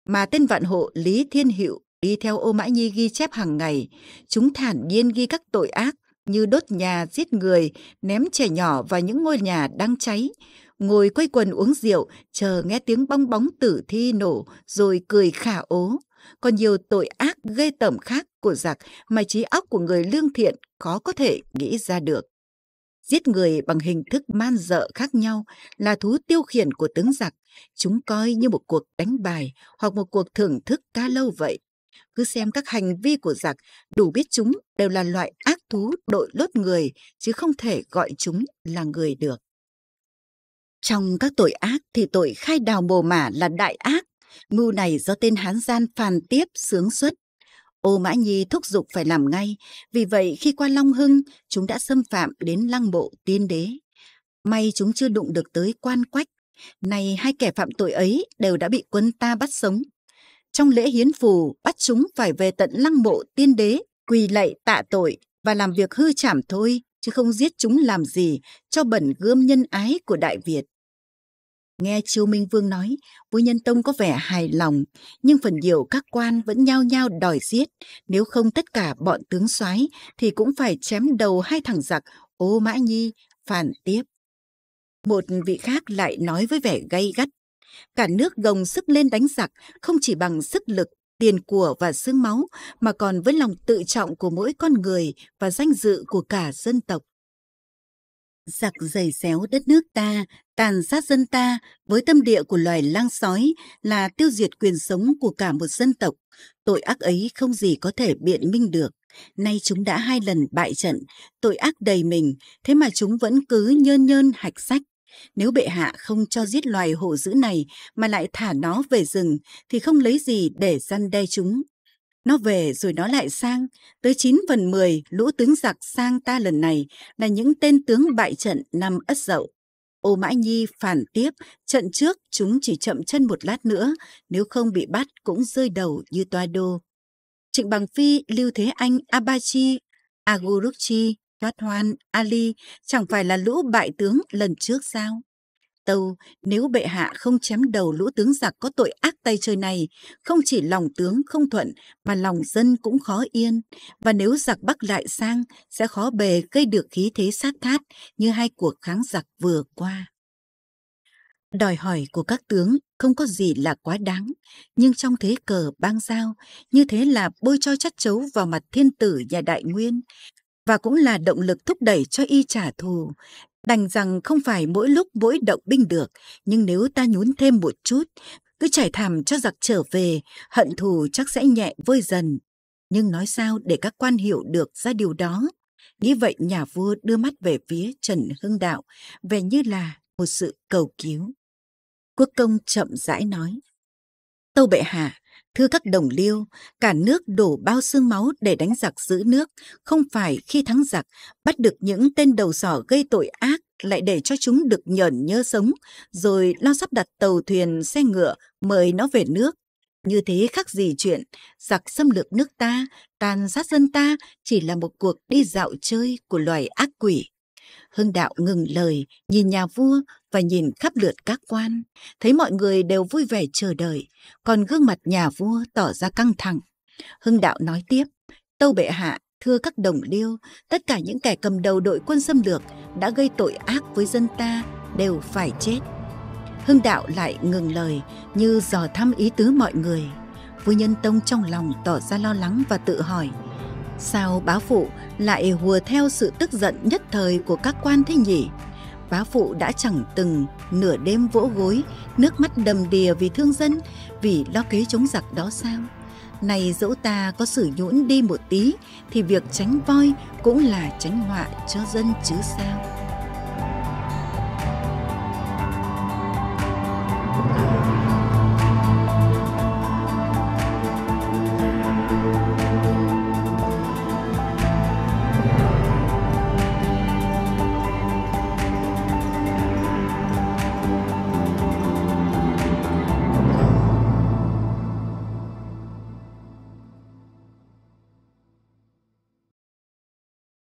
S1: mà tên vạn hộ Lý Thiên Hữu đi theo Ô Mã Nhi ghi chép hàng ngày. Chúng thản nhiên ghi các tội ác như đốt nhà, giết người, ném trẻ nhỏ vào những ngôi nhà đang cháy ngồi quây quần uống rượu, chờ nghe tiếng bong bóng tử thi nổ, rồi cười khả ố. Còn nhiều tội ác ghê tởm khác của giặc mà trí óc của người lương thiện khó có thể nghĩ ra được. Giết người bằng hình thức man dợ khác nhau là thú tiêu khiển của tướng giặc. Chúng coi như một cuộc đánh bài hoặc một cuộc thưởng thức ca lâu vậy. Cứ xem các hành vi của giặc, đủ biết chúng đều là loại ác thú đội lốt người, chứ không thể gọi chúng là người được. Trong các tội ác thì tội khai đào mồ mả là đại ác, mưu này do tên Hán gian phàn tiếp sướng xuất. Ô Mã Nhi thúc giục phải làm ngay, vì vậy khi qua Long Hưng, chúng đã xâm phạm đến lăng mộ tiên đế. May chúng chưa đụng được tới quan quách, nay hai kẻ phạm tội ấy đều đã bị quân ta bắt sống. Trong lễ hiến phù, bắt chúng phải về tận lăng mộ tiên đế, quỳ lạy tạ tội và làm việc hư trảm thôi, chứ không giết chúng làm gì cho bẩn gươm nhân ái của Đại Việt. Nghe Chiêu Minh Vương nói, vua Nhân Tông có vẻ hài lòng, nhưng phần nhiều các quan vẫn nhao nhao đòi giết, nếu không tất cả bọn tướng soái thì cũng phải chém đầu hai thằng giặc Ô Mã Nhi, Phản Tiếp. Một vị khác lại nói với vẻ gay gắt, cả nước gồng sức lên đánh giặc không chỉ bằng sức lực tiền của và xương máu mà còn với lòng tự trọng của mỗi con người và danh dự của cả dân tộc giặc giày xéo đất nước ta tàn sát dân ta với tâm địa của loài lang sói là tiêu diệt quyền sống của cả một dân tộc tội ác ấy không gì có thể biện minh được nay chúng đã hai lần bại trận tội ác đầy mình thế mà chúng vẫn cứ nhơn nhơn hạch sách nếu bệ hạ không cho giết loài hổ dữ này mà lại thả nó về rừng thì không lấy gì để răn đe chúng. Nó về rồi nó lại sang, tới chín phần mười lũ tướng giặc sang ta lần này là những tên tướng bại trận nằm ất dậu. Ô Mã Nhi phản tiếp, trận trước chúng chỉ chậm chân một lát nữa, nếu không bị bắt cũng rơi đầu như toa đô. Trịnh Bằng Phi, Lưu Thế Anh, Abachi, Aguruchi thoát hoan, Ali chẳng phải là lũ bại tướng lần trước sao? Tâu, nếu bệ hạ không chém đầu lũ tướng giặc có tội ác tay chơi này, không chỉ lòng tướng không thuận mà lòng dân cũng khó yên. Và nếu giặc bắc lại sang, sẽ khó bề gây được khí thế sát thát như hai cuộc kháng giặc vừa qua. Đòi hỏi của các tướng không có gì là quá đáng, nhưng trong thế cờ bang giao, như thế là bôi cho chất chấu vào mặt thiên tử nhà đại nguyên, và cũng là động lực thúc đẩy cho y trả thù. Đành rằng không phải mỗi lúc mỗi động binh được, nhưng nếu ta nhún thêm một chút, cứ trải thảm cho giặc trở về, hận thù chắc sẽ nhẹ vơi dần. Nhưng nói sao để các quan hiểu được ra điều đó? Nghĩ vậy nhà vua đưa mắt về phía Trần Hưng Đạo, vẻ như là một sự cầu cứu. Quốc công chậm rãi nói. Tâu bệ hạ, Thưa các đồng liêu, cả nước đổ bao xương máu để đánh giặc giữ nước, không phải khi thắng giặc, bắt được những tên đầu sỏ gây tội ác lại để cho chúng được nhởn nhơ sống, rồi lo sắp đặt tàu thuyền, xe ngựa, mời nó về nước. Như thế khác gì chuyện, giặc xâm lược nước ta, tàn sát dân ta chỉ là một cuộc đi dạo chơi của loài ác quỷ. Hưng đạo ngừng lời, nhìn nhà vua và nhìn khắp lượt các quan, thấy mọi người đều vui vẻ chờ đợi, còn gương mặt nhà vua tỏ ra căng thẳng. Hưng đạo nói tiếp, tâu bệ hạ, thưa các đồng liêu, tất cả những kẻ cầm đầu đội quân xâm lược đã gây tội ác với dân ta đều phải chết. Hưng đạo lại ngừng lời như dò thăm ý tứ mọi người. Vua Nhân Tông trong lòng tỏ ra lo lắng và tự hỏi, sao bá phụ lại hùa theo sự tức giận nhất thời của các quan thế nhỉ? Bá phụ đã chẳng từng nửa đêm vỗ gối, nước mắt đầm đìa vì thương dân, vì lo kế chống giặc đó sao? Này dẫu ta có sử nhũn đi một tí thì việc tránh voi cũng là tránh họa cho dân chứ sao?